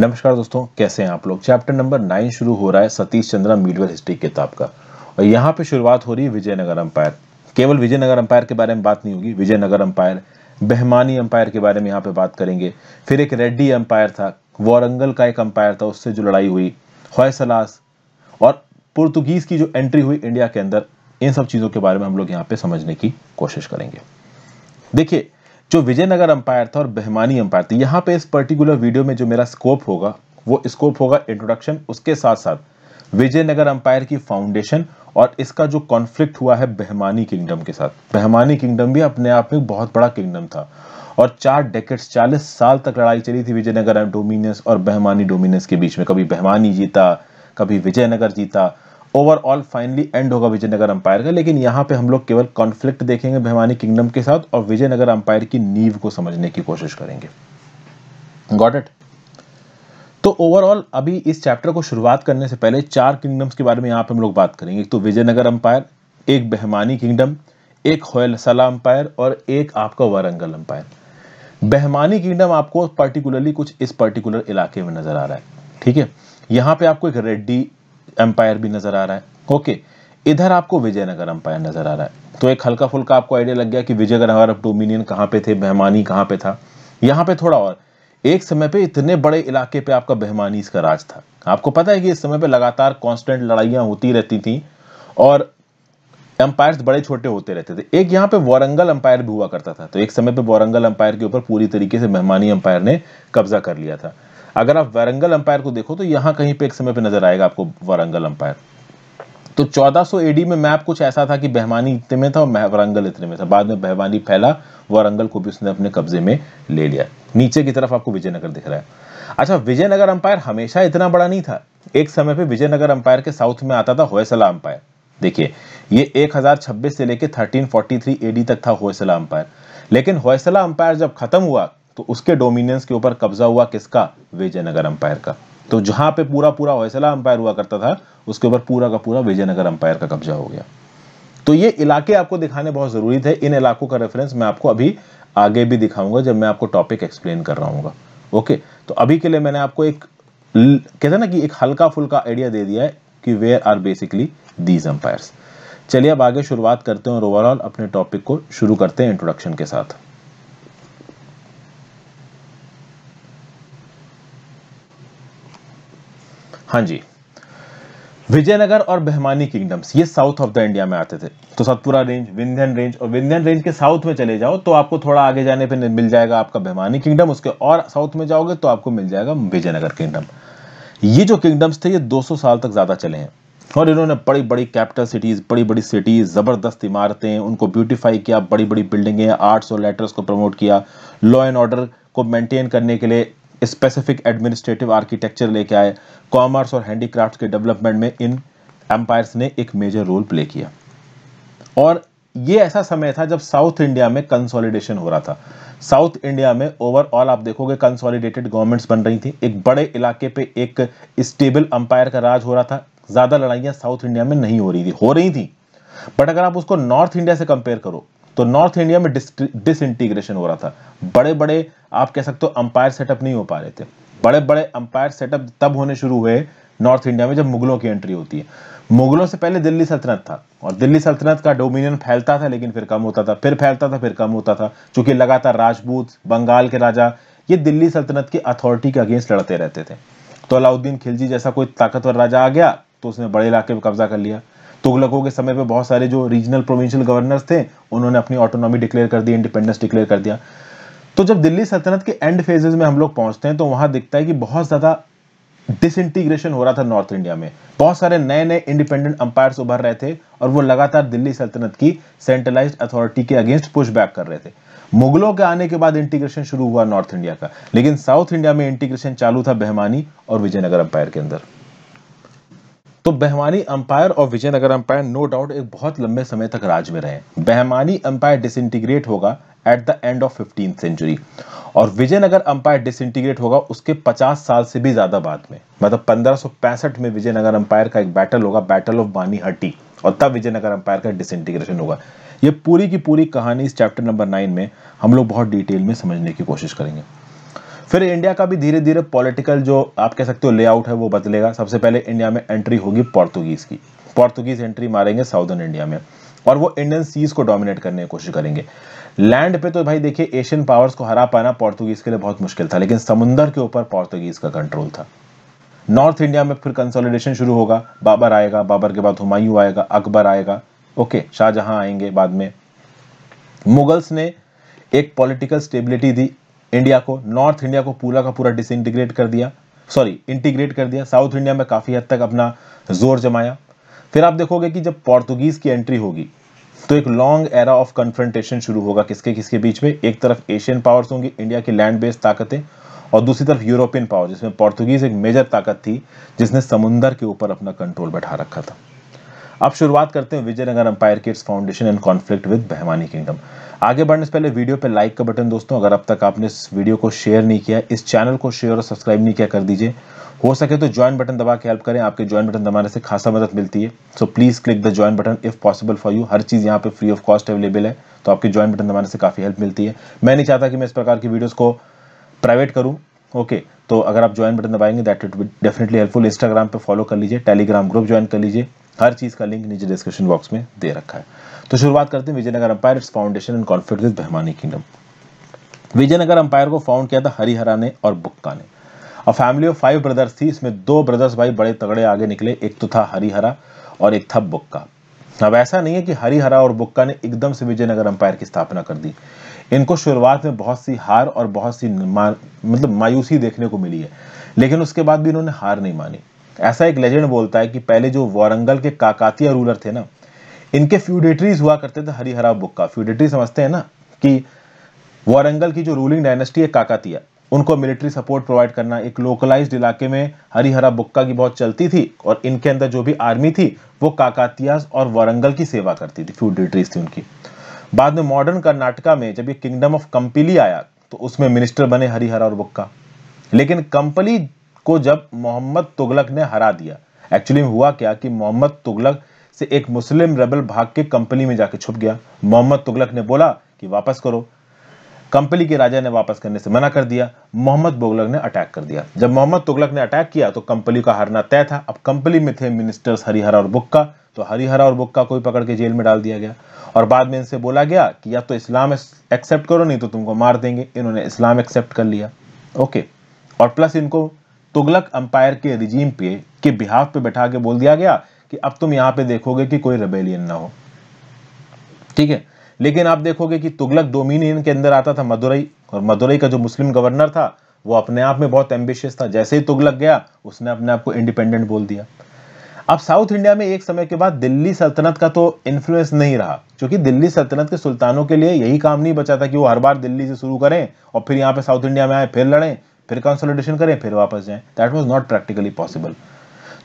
नमस्कार दोस्तों कैसे हैं आप लोग चैप्टर नंबर नाइन शुरू हो रहा है सतीश चंद्रा मीडियल हिस्ट्री किताब का और यहाँ पे शुरुआत हो रही है विजयनगर अंपायर केवल विजयनगर अंपायर के बारे में बात नहीं होगी विजयनगर अंपायर बहमानी अंपायर के बारे में यहाँ पे बात करेंगे फिर एक रेड्डी अंपायर था वारंगल का एक अंपायर था उससे जो लड़ाई हुई हॉयसलास और पुर्तुगीज की जो एंट्री हुई इंडिया के अंदर इन सब चीज़ों के बारे में हम लोग यहाँ पे समझने की कोशिश करेंगे देखिए जो विजयनगर अंपायर था और बहमानी अंपायर थी यहाँ पे इस पर्टिकुलर वीडियो में जो मेरा स्कोप होगा वो स्कोप होगा इंट्रोडक्शन उसके साथ साथ विजयनगर अंपायर की फाउंडेशन और इसका जो कॉन्फ्लिक्ट हुआ है बहमानी किंगडम के साथ बहमानी किंगडम भी अपने आप में बहुत बड़ा किंगडम था और चार डेकेट्स चालीस साल तक लड़ाई चली थी विजयनगर डोमिनियंस और बहमानी डोमिनियंस के बीच में कभी बहमानी जीता कभी विजयनगर जीता ओवरऑल फाइनली एंड होगा विजयनगर अंपायर का लेकिन यहाँ पे हम लोग केवल कॉन्फ्लिक्ट देखेंगे भैमानी किंगडम के साथ और विजयनगर अंपायर की नींव को समझने की कोशिश करेंगे गॉट इट तो ओवरऑल अभी इस चैप्टर को शुरुआत करने से पहले चार किंगडम्स के बारे में यहाँ पे हम लोग बात करेंगे एक तो विजयनगर अंपायर एक बहमानी किंगडम एक होयलसला अंपायर और एक आपका वारंगल अंपायर बहमानी किंगडम आपको पर्टिकुलरली कुछ इस पर्टिकुलर इलाके में नजर आ रहा है ठीक है यहाँ पे आपको एक रेड्डी एम्पायर भी नजर आ रहा है ओके इधर आपको विजयनगर एम्पायर नजर आ रहा है तो एक हल्का फुल्का आपको आइडिया लग गया कि विजयनगर डोमिनियन कहाँ पे थे मेहमानी कहाँ पे था यहाँ पे थोड़ा और एक समय पे इतने बड़े इलाके पे आपका बेहमानी इसका राज था आपको पता है कि इस समय पे लगातार कांस्टेंट लड़ाइयां होती रहती थी और एम्पायर बड़े छोटे होते रहते थे एक यहाँ पे वारंगल एम्पायर भी हुआ करता था तो एक समय पे वारंगल एम्पायर के ऊपर पूरी तरीके से मेहमानी एम्पायर ने कब्जा कर लिया था अगर आप वारंगल अंपायर को देखो तो यहां कहीं पे एक समय पे नजर आएगा आपको वारंगल अंपायर तो 1400 एडी में मैप कुछ ऐसा था कि बहमानी इतने में था और वारंगल इतने में था बाद में बहमानी फैला वारंगल को भी उसने अपने कब्जे में ले लिया नीचे की तरफ आपको विजयनगर दिख रहा है अच्छा विजयनगर अंपायर हमेशा इतना बड़ा नहीं था एक समय पर विजयनगर अंपायर के साउथ में आता था होयसला अंपायर देखिए ये 1026 से लेके 1343 एडी तक था होयसला अंपायर लेकिन होयसला अंपायर जब खत्म हुआ तो उसके डोमिनियंस के ऊपर कब्जा हुआ किसका विजयनगर अंपायर का तो जहां पे पूरा पूरा वैसला अंपायर हुआ करता था उसके ऊपर पूरा का पूरा विजयनगर अंपायर का कब्जा हो गया तो ये इलाके आपको दिखाने बहुत जरूरी थे इन इलाकों का रेफरेंस मैं आपको अभी आगे भी दिखाऊंगा जब मैं आपको टॉपिक एक्सप्लेन कर रहा हूँ ओके तो अभी के लिए मैंने आपको एक कहते हैं ना कि एक हल्का फुल्का आइडिया दे दिया है कि where are basically these empire चलिए अब आगे शुरुआत करते हैं और ओवरऑल अपने टॉपिक को शुरू करते हैं इंट्रोडक्शन के साथ हाँ जी विजयनगर और बहमानी किंगडम्स ये साउथ ऑफ द इंडिया में आते थे तो सतपुरा रेंज विंध्यन रेंज और विंध्यन रेंज के साउथ में चले जाओ तो आपको थोड़ा आगे जाने पर मिल जाएगा आपका बहमानी किंगडम उसके और साउथ में जाओगे तो आपको मिल जाएगा विजयनगर किंगडम ये जो किंगडम्स थे ये 200 साल तक ज़्यादा चले हैं और इन्होंने बड़ी बड़ी कैपिटल सिटीज़ बड़ी बड़ी सिटीज़ ज़बरदस्त इमारतें उनको ब्यूटीफाई किया बड़ी बड़ी बिल्डिंगें आर्ट्स और लेटर्स को प्रमोट किया लॉ एंड ऑर्डर को मेंटेन करने के लिए स्पेसिफिक एडमिनिस्ट्रेटिव आर्किटेक्चर लेके आए कॉमर्स और हैंडीक्राफ्ट के डेवलपमेंट में इन एम्पायर्स ने एक मेजर रोल प्ले किया और ये ऐसा समय था जब साउथ इंडिया में कंसोलिडेशन हो रहा था साउथ इंडिया में ओवरऑल आप देखोगे कंसोलिडेटेड गवर्नमेंट्स बन रही थी एक बड़े इलाके पे एक स्टेबल अंपायर का राज हो रहा था ज़्यादा लड़ाइयां साउथ इंडिया में नहीं हो रही थी हो रही थी बट अगर आप उसको नॉर्थ इंडिया से कंपेयर करो तो नॉर्थ इंडिया में डिस इंटीग्रेशन हो रहा था बड़े बड़े आप कह सकते हो अंपायर सेटअप नहीं हो पा रहे थे बड़े बड़े अंपायर सेटअप तब होने शुरू हुए नॉर्थ इंडिया में जब मुगलों की एंट्री होती है मुगलों से पहले दिल्ली सल्तनत था और दिल्ली सल्तनत का डोमिनियन फैलता था लेकिन फिर कम होता था फिर फैलता था फिर कम होता था चूंकि लगातार राजपूत बंगाल के राजा ये दिल्ली सल्तनत की अथॉरिटी के अगेंस्ट लड़ते रहते थे तो अलाउद्दीन खिलजी जैसा कोई ताकतवर राजा आ गया तो उसने बड़े इलाके में कब्जा कर लिया तुगलकों के समय पे बहुत सारे जो रीजनल प्रोविंशियल गवर्नर्स थे उन्होंने अपनी ऑटोनॉमी डिक्लेयर कर दी इंडिपेंडेंस डिक्लेयर कर दिया तो जब दिल्ली सल्तनत के एंड फेजेज में हम लोग पहुंचते हैं तो वहां दिखता है कि बहुत ज़्यादा डिसइंटीग्रेशन हो रहा था नॉर्थ इंडिया में बहुत सारे नए नए इंडिपेंडेंट अंपायर्स उभर रहे थे और वो लगातार दिल्ली सल्तनत की सेंट्रलाइज अथॉरिटी के अगेंस्ट पुश बैक कर रहे थे मुगलों के आने के बाद इंटीग्रेशन शुरू हुआ नॉर्थ इंडिया का लेकिन साउथ इंडिया में इंटीग्रेशन चालू था बहमानी और विजयनगर अंपायर के अंदर तो बहमानी अंपायर और विजयनगर अंपायर नो डाउट एक बहुत लंबे समय तक राज में रहे बहमानी अंपायर डिसइंटीग्रेट होगा at the end of fifteen century और विजयनगर अंपायर डिसइंटीग्रेट होगा उसके 50 साल से भी ज्यादा बाद में मतलब 1565 में विजयनगर अंपायर का एक बैटल होगा बैटल ऑफ बानी हटी और तब विजयनगर अंपायर का डिसइंटीग्रेशन होगा ये पूरी की पूरी कहानी इस चैप्टर नंबर नाइन में हम लोग बहुत डिटेल में समझने की कोशिश करेंगे फिर इंडिया का भी धीरे धीरे पॉलिटिकल जो आप कह सकते हो लेआउट है वो बदलेगा सबसे पहले इंडिया में एंट्री होगी पोर्तुगीज़ की पोर्तुगीज़ एंट्री मारेंगे साउदर्न इंडिया में और वो इंडियन सीज को डोमिनेट करने की कोशिश करेंगे लैंड पे तो भाई देखिए एशियन पावर्स को हरा पाना पोर्तुगीज के लिए बहुत मुश्किल था लेकिन समुंदर के ऊपर पोर्तुगीज का कंट्रोल था नॉर्थ इंडिया में फिर कंसोलिडेशन शुरू होगा बाबर आएगा बाबर के बाद हुमायूं आएगा अकबर आएगा ओके शाहजहां आएंगे बाद में मुगल्स ने एक पॉलिटिकल स्टेबिलिटी दी इंडिया को नॉर्थ इंडिया को पूरा का पूरा डिसइंटीग्रेट कर दिया सॉरी इंटीग्रेट कर दिया साउथ इंडिया में काफ़ी हद तक अपना जोर जमाया फिर आप देखोगे कि जब पोर्तुगीज़ की एंट्री होगी तो एक लॉन्ग एरा ऑफ कन्फ्रंटेशन शुरू होगा किसके किसके बीच में एक तरफ एशियन पावर्स होंगी इंडिया की लैंड बेस्ड ताकतें और दूसरी तरफ यूरोपियन पावर जिसमें पोर्तुगीज एक मेजर ताकत थी जिसने समुंदर के ऊपर अपना कंट्रोल बैठा रखा था अब शुरुआत करते हैं Vijayanagara empire its foundation and conflict with Bahmani kingdom आगे बढ़ने से पहले वीडियो पे लाइक का बटन दोस्तों अगर अब तक आपने इस वीडियो को शेयर नहीं किया इस चैनल को शेयर और सब्सक्राइब नहीं किया कर दीजिए हो सके तो ज्वाइन बटन दबा के हेल्प करें आपके ज्वाइन बटन दबाने से खासा मदद मिलती है so please click the join button if possible for you हर चीज़ यहाँ पे फ्री ऑफ कॉस्ट अवेलेबल है तो आपके ज्वाइन बटन दबाने से काफ़ी हेल्प मिलती है मैं नहीं चाहता कि मैं इस प्रकार की वीडियोज़ को प्राइवेट करूँ ओके okay, तो अगर आप ज्वाइन बटन दबाएंगे that it definitely helpful Instagram पे फॉलो कर लीजिए टेलीग्राम ग्रुप ज्वाइन कर लीजिए हर चीज़ का लिंक नीचे डिस्क्रिप्शन बॉक्स में दे रखा है तो शुरुआत करते हैं Vijayanagara empire its foundation and conflict with Bahmani kingdom Vijayanagara empire को फाउंड किया था हरिहरा ने और बुक्का ने और फैमिली ऑफ फाइव ब्रदर्स थी इसमें दो ब्रदर्स भाई बड़े तगड़े आगे निकले एक तो था हरिहरा और एक था बुक्का अब ऐसा नहीं है कि हरिहरा और बुक्का ने एकदम से विजयनगर अंपायर की स्थापना कर दी इनको शुरुआत में बहुत सी हार और बहुत सी मतलब मायूसी देखने को मिली है लेकिन उसके बाद भी इन्होंने हार नहीं मानी ऐसा एक लेजेंड बोलता है कि पहले जो वारंगल के काकातिया रूलर थे ना इनके फ्यूडेटरीज हुआ करते थे हरिहरा बुक का फ्यूडेटरी समझते हैं ना कि वारंगल की जो रूलिंग डायनेस्टी है काकातिया उनको मिलिट्री सपोर्ट प्रोवाइड करना एक लोकलाइज्ड इलाके में हरिहरा बुक्का की बहुत चलती थी और इनके अंदर जो भी आर्मी थी वो काकातियास और वारंगल की सेवा करती थी फ्यूडेटरीज थी उनकी बाद में मॉडर्न कर्नाटका में जब ये किंगडम ऑफ कंपिली आया तो उसमें मिनिस्टर बने हरिहरा और बुक्का लेकिन कंपली को जब मोहम्मद तुगलक ने हरा दिया एक्चुअली हुआ क्या कि मोहम्मद तुगलक से एक मुस्लिम रेबल भाग के कंपनी में जाके छुप गया मोहम्मद तुगलक ने बोला कि वापस करो कंपनी के राजा ने वापस करने से मना कर दिया मोहम्मद बोगलक ने अटैक कर दिया जब मोहम्मद तुगलक ने अटैक किया तो कंपनी का हारना तय था अब कंपनी में थे मिनिस्टर्स हरिहरा और बुक्का तो हरिहरा और बुक्का को ही पकड़ के जेल में डाल दिया गया और बाद में इनसे बोला गया कि या तो इस्लाम एक्सेप्ट करो नहीं तो तुमको मार देंगे इन्होंने इस्लाम एक्सेप्ट कर लिया ओके और प्लस इनको तुगलक अंपायर के रिजीम पे के बिहाफ पे बैठा के बोल दिया गया कि अब तुम यहां पे देखोगे कि कोई रेबेलियन ना हो ठीक है लेकिन आप देखोगे कि तुगलक डोमिनियन के अंदर आता था मदुरई और मदुरई का जो मुस्लिम गवर्नर था वो अपने आप में बहुत एम्बिशियस था जैसे ही तुगलक गया उसने अपने आप को इंडिपेंडेंट बोल दिया अब साउथ इंडिया में एक समय के बाद दिल्ली सल्तनत का तो इन्फ्लुएंस नहीं रहा क्योंकि दिल्ली सल्तनत के सुल्तानों के लिए यही काम नहीं बचा था कि वो हर बार दिल्ली से शुरू करें और फिर यहाँ पे साउथ इंडिया में आए फिर लड़ें फिर कंसोलिडेशन करें फिर वापस जाएं that was not practically possible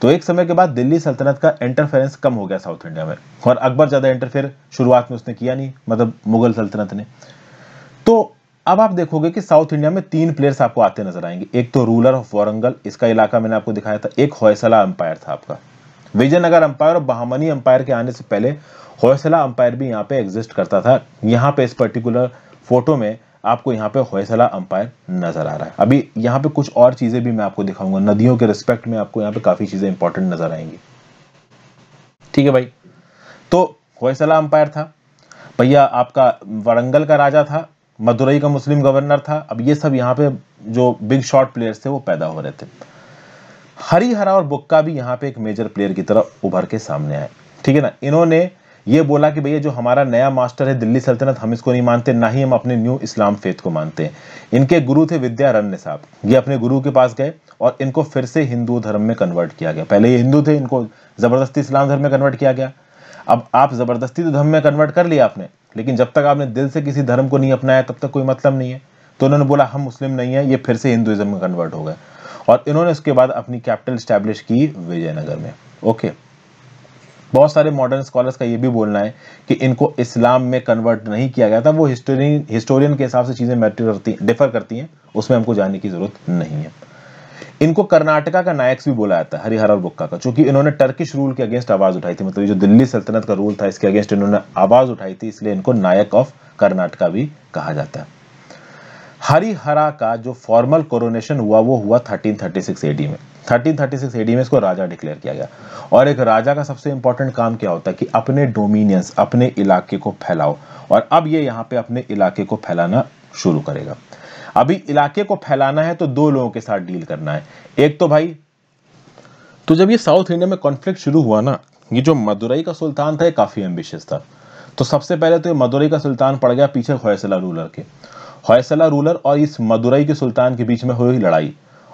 तो एक समय के बाद दिल्ली सल्तनत का इंटरफेरेंस कम हो गया साउथ इंडिया में और अकबर ज़्यादा इंटरफेयर शुरुआत में उसने किया नहीं मतलब मुगल सल्तनत ने तो अब आप देखोगे कि साउथ इंडिया में तीन प्लेयर्स आपको आते नजर आएंगे एक तो रूलर ऑफ वारंगल इसका इलाका मैंने आपको दिखाया था एक हौसला अंपायर था आपका विजयनगर अंपायर और बहामनी अंपायर के आने से पहले हौसला अंपायर भी यहाँ पे एग्जिस्ट करता था यहाँ पे इस पर्टिकुलर फोटो में आपको यहाँ पे हौसला अंपायर नजर आ रहा है अभी यहाँ पे कुछ और चीजें भी मैं आपको दिखाऊंगा नदियों के रिस्पेक्ट में आपको यहाँ पे काफी चीजें इंपॉर्टेंट नजर आएंगी ठीक है भाई तो हौसला अंपायर था भैया आपका वरंगल का राजा था मदुरई का मुस्लिम गवर्नर था अब ये सब यहाँ पे जो बिग शॉट प्लेयर्स थे वो पैदा हो रहे थे हरिहरा और बुक्का भी यहाँ पे एक मेजर प्लेयर की तरह उभर के सामने आए ठीक है ना इन्होंने ये बोला कि भैया जो हमारा नया मास्टर है दिल्ली सल्तनत हम इसको नहीं मानते ना ही हम अपने न्यू इस्लाम फेथ को मानते हैं इनके गुरु थे विद्यारण्य साहब ये अपने गुरु के पास गए और इनको फिर से हिंदू धर्म में कन्वर्ट किया गया पहले ये हिंदू थे इनको ज़बरदस्ती इस्लाम धर्म में कन्वर्ट किया गया अब आप ज़बरदस्ती तो धर्म में कन्वर्ट कर लिया आपने लेकिन जब तक आपने दिल से किसी धर्म को नहीं अपनाया तब तक कोई मतलब नहीं है तो उन्होंने बोला हम मुस्लिम नहीं है ये फिर से हिंदुइज्म में कन्वर्ट हो गए और इन्होंने उसके बाद अपनी कैपिटल स्टैब्लिश की विजयनगर में ओके बहुत सारे मॉडर्न स्कॉलर्स का ये भी बोलना है कि इनको इस्लाम में कन्वर्ट नहीं किया गया था वो हिस्टोरियन हिस्टोरियन के हिसाब से चीज़ें मैटर करती डिफर करती हैं उसमें हमको जाने की ज़रूरत नहीं है इनको कर्नाटका का नायक्स भी बोला जाता है हरिहर और बुक्का का चूंकि इन्होंने टर्किश रूल के अगेंस्ट आवाज़ उठाई थी मतलब जो दिल्ली सल्तनत का रूल था इसके अगेंस्ट इन्होंने आवाज़ उठाई थी इसलिए इनको नायक ऑफ कर्नाटका भी कहा जाता है हरिहरा का जो फॉर्मल कोरोनेशन हुआ वो हुआ 1336 एडी में 1336 एडी में इसको राजा डिक्लेयर किया गया और एक राजा का सबसे इंपॉर्टेंट काम क्या होता है कि अपने डोमिनियंस अपने इलाके को फैलाओ और अब ये यहाँ पे अपने इलाके को फैलाना शुरू करेगा अभी इलाके को फैलाना है तो दो लोगों के साथ डील करना है एक तो भाई तो जब ये साउथ इंडिया में कॉन्फ्लिक्ट शुरू हुआ ना ये जो मदुरई का सुल्तान था ये काफ़ी एम्बिशियस था तो सबसे पहले तो ये मदुरई का सुल्तान पड़ गया पीछे हौसला रूलर के हौसला रूलर और इस मदुरई के सुल्तान के बीच में हुई लड़ाई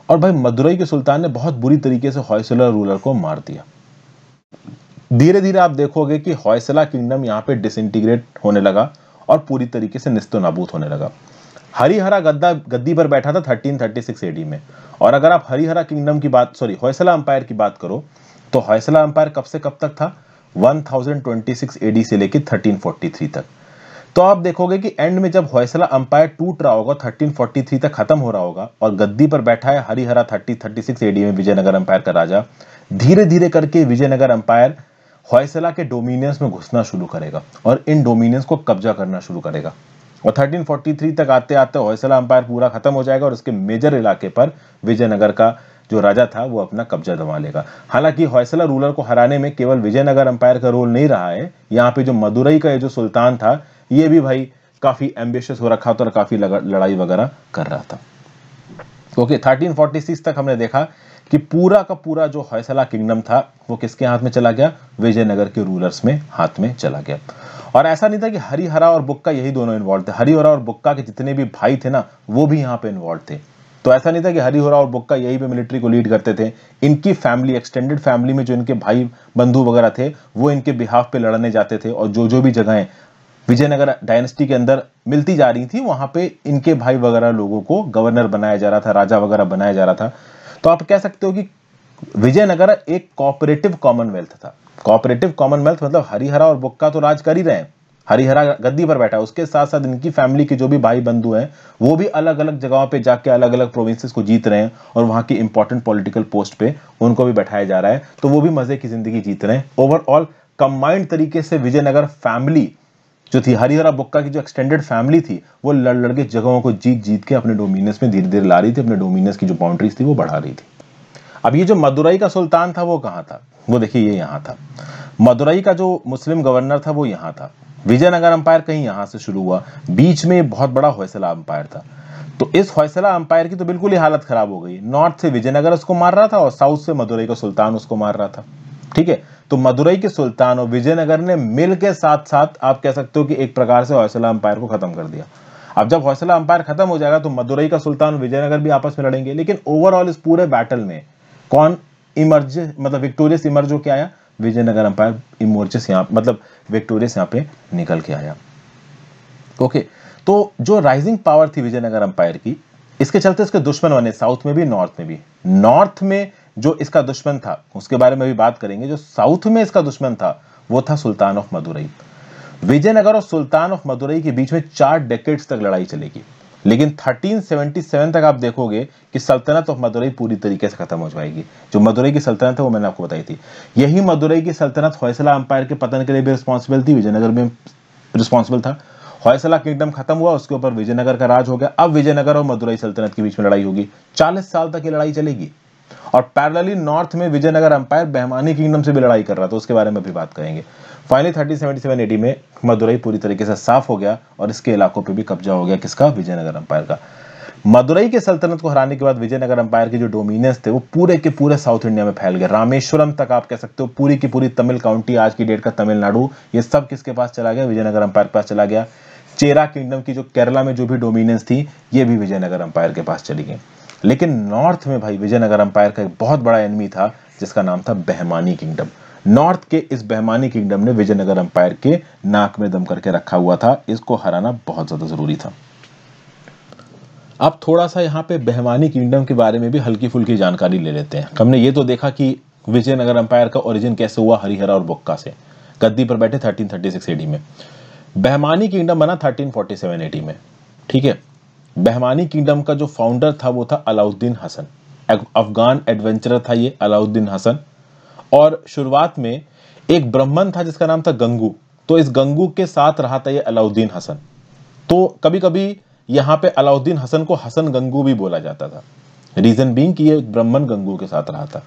और भाई मदुरई के सुल्तान ने बहुत बुरी तरीके से हौसला रूलर को मार दिया धीरे धीरे आप देखोगे कि हौसला किंगडम यहाँ पे डिसइंटीग्रेट होने लगा और पूरी तरीके से निस्तो नाबूद होने लगा हरिहरा गद्दा गद्दी पर बैठा था 1336 एडी में और अगर आप हरिहरा किंगडम की बात सॉरी हौसला अंपायर की बात करो तो हौसला अंपायर कब से कब तक था 1026 एडी से लेकर 1343 तक तो आप देखोगे कि एंड में जब हौसला अंपायर टूट रहा होगा 1343 तक खत्म हो रहा होगा और गद्दी पर बैठा है हरिहरा 30 36 एडी में विजयनगर अंपायर का राजा धीरे धीरे करके विजयनगर अंपायर हौसला के डोमिनियंस में घुसना शुरू करेगा और इन डोमिनियंस को कब्जा करना शुरू करेगा और 1343 तक आते आते हौसला अंपायर पूरा खत्म हो जाएगा और उसके मेजर इलाके पर विजयनगर का जो राजा था वो अपना कब्जा दबा लेगा हालांकि हौसला रूलर को हराने में केवल विजयनगर अंपायर का रोल नहीं रहा है यहाँ पे जो मदुरई का ये जो सुल्तान था ये भी भाई काफी एम्बिशियस हो रखा था और काफी लड़ाई वगैरह कर रहा था ओके थर्टीन तक हमने देखा कि पूरा का पूरा जो हैसला किंगडम था वो किसके हाथ में चला गया विजयनगर के रूलर्स में हाथ में चला गया और ऐसा नहीं था कि हरिहरा और बुक्का यही दोनों इन्वॉल्व थे हरिहरा और बुक्का के जितने भी भाई थे ना वो भी यहाँ पे इन्वॉल्व थे तो ऐसा नहीं था कि हरिहोरा और बुक्का यही पे मिलिट्री को लीड करते थे इनकी फैमिली एक्सटेंडेड फैमिली में जो इनके भाई बंधु वगैरह थे वो इनके बिहाफ पे लड़ने जाते थे और जो जो भी जगहें विजयनगर डायनेस्टी के अंदर मिलती जा रही थी वहां पे इनके भाई वगैरह लोगों को गवर्नर बनाया जा रहा था राजा वगैरह बनाया जा रहा था तो आप कह सकते हो कि विजयनगर एक कॉपरेटिव कॉमनवेल्थ था कॉपरेटिव कॉमनवेल्थ मतलब हरिहरा और बुक्का तो राज कर ही रहे हैं हरिहरा गद्दी पर बैठा उसके साथ साथ इनकी फैमिली के जो भी भाई बंधु हैं वो भी अलग अलग जगहों पे जाके अलग अलग प्रोविंसेस को जीत रहे हैं और वहां की इंपॉर्टेंट पॉलिटिकल पोस्ट पे उनको भी बैठाया जा रहा है तो वो भी मजे की जिंदगी जीत रहे हैं ओवरऑल कंबाइंड तरीके से विजयनगर फैमिली जो थी हरिहरा बुक्का की जो एक्सटेंडेड फैमिली थी वो लड़ लड़के जगहों को जीत जीत के अपने डोमिनस में धीरे धीरे ला रही थी अपने डोमिनेंस की जो बाउंड्रीज थी वो बढ़ा रही थी अब ये जो मदुरई का सुल्तान था वो कहाँ था वो देखिए ये यहाँ था मदुरई का जो मुस्लिम गवर्नर था वो यहाँ था विजयनगर अंपायर कहीं यहाँ से शुरू हुआ बीच में बहुत बड़ा हौसला अंपायर था तो इस हौसला अंपायर की तो बिल्कुल ही हालत खराब हो गई नॉर्थ से विजयनगर उसको मार रहा था और साउथ से मदुरई का सुल्तान उसको मार रहा था ठीक है तो मदुरई के सुल्तान और विजयनगर ने मिल के साथ साथ आप कह सकते हो कि एक प्रकार से हौसला अंपायर को खत्म कर दिया अब जब हौसला अंपायर खत्म हो जाएगा तो मदुरई का सुल्तान और विजयनगर भी आपस में लड़ेंगे लेकिन ओवरऑल इस पूरे बैटल में कौन इमर्ज मतलब विक्टोरियस इमर्ज होकर आया विजयनगर अंपायर इमोर्चिस यहां मतलब विक्टोरियस यहां पे निकल के आया ओके तो जो राइजिंग पावर थी विजयनगर अंपायर की इसके चलते इसके दुश्मन बने साउथ में भी नॉर्थ में भी नॉर्थ में जो इसका दुश्मन था उसके बारे में भी बात करेंगे जो साउथ में इसका दुश्मन था वो था सुल्तान ऑफ मदुरई विजयनगर और सुल्तान ऑफ मदुरई के बीच में चार डेकेट्स तक लड़ाई चलेगी लेकिन 1377 तक आप देखोगे कि सल्तनत ऑफ मदुरई पूरी तरीके से खत्म हो जाएगी जो मदुरई की सल्तनत है वो मैंने आपको बताई थी यही मदुरई की सल्तनत हौसला अंपायर के पतन के लिए भी रिस्पॉन्सिबल थी विजयनगर में रिस्पॉन्सिबल था हौसला किंगडम खत्म हुआ उसके ऊपर विजयनगर का राज हो गया अब विजयनगर और मदुरई सल्तनत के बीच में लड़ाई होगी चालीस साल तक ये लड़ाई चलेगी और पैरेलली नॉर्थ में विजयनगर अंपायर बहमानी किंगडम से भी लड़ाई कर रहा था उसके बारे में भी बात करेंगे finally thirty seventy seven eighty में मदुरई पूरी तरीके से साफ हो गया और इसके इलाकों पर भी कब्जा हो गया किसका विजयनगर अंपायर का मदुरई के सल्तनत को हराने के बाद विजयनगर अंपायर के जो डोमिनियंस थे वो पूरे के पूरे साउथ इंडिया में फैल गए रामेश्वरम तक आप कह सकते हो पूरी की पूरी तमिल काउंटी आज की डेट का तमिलनाडु ये सब किसके पास चला गया विजयनगर अंपायर के पास चला गया चेरा किंगडम की जो केरला में जो भी डोमिनियंस थी ये भी विजयनगर अंपायर के पास चली गई लेकिन नॉर्थ में भाई विजयनगर अंपायर का एक बहुत बड़ा एनमी था जिसका नाम था बहमानी किंगडम नॉर्थ के इस बहमानी किंगडम ने विजयनगर अंपायर के नाक में दम करके रखा हुआ था इसको हराना बहुत ज्यादा जरूरी था अब थोड़ा सा यहाँ पे बहमानी किंगडम के बारे में भी हल्की फुल्की जानकारी ले लेते हैं हमने ये तो देखा कि विजयनगर अंपायर का ओरिजिन कैसे हुआ हरिहरा और बुक्का से गद्दी पर बैठे 1336 एडी में बहमानी किंगडम बना 1347 एडी में ठीक है बहमानी किंगडम का जो फाउंडर था वो था अलाउद्दीन हसन अफगान एडवेंचरर था ये अलाउद्दीन हसन और शुरुआत में एक ब्राह्मण था जिसका नाम था गंगू तो इस गंगू के साथ रहा था ये अलाउद्दीन हसन तो कभी कभी यहाँ पे अलाउद्दीन हसन को हसन गंगू भी बोला जाता था रीजन बींग कि ये ब्राह्मण गंगू के साथ रहा था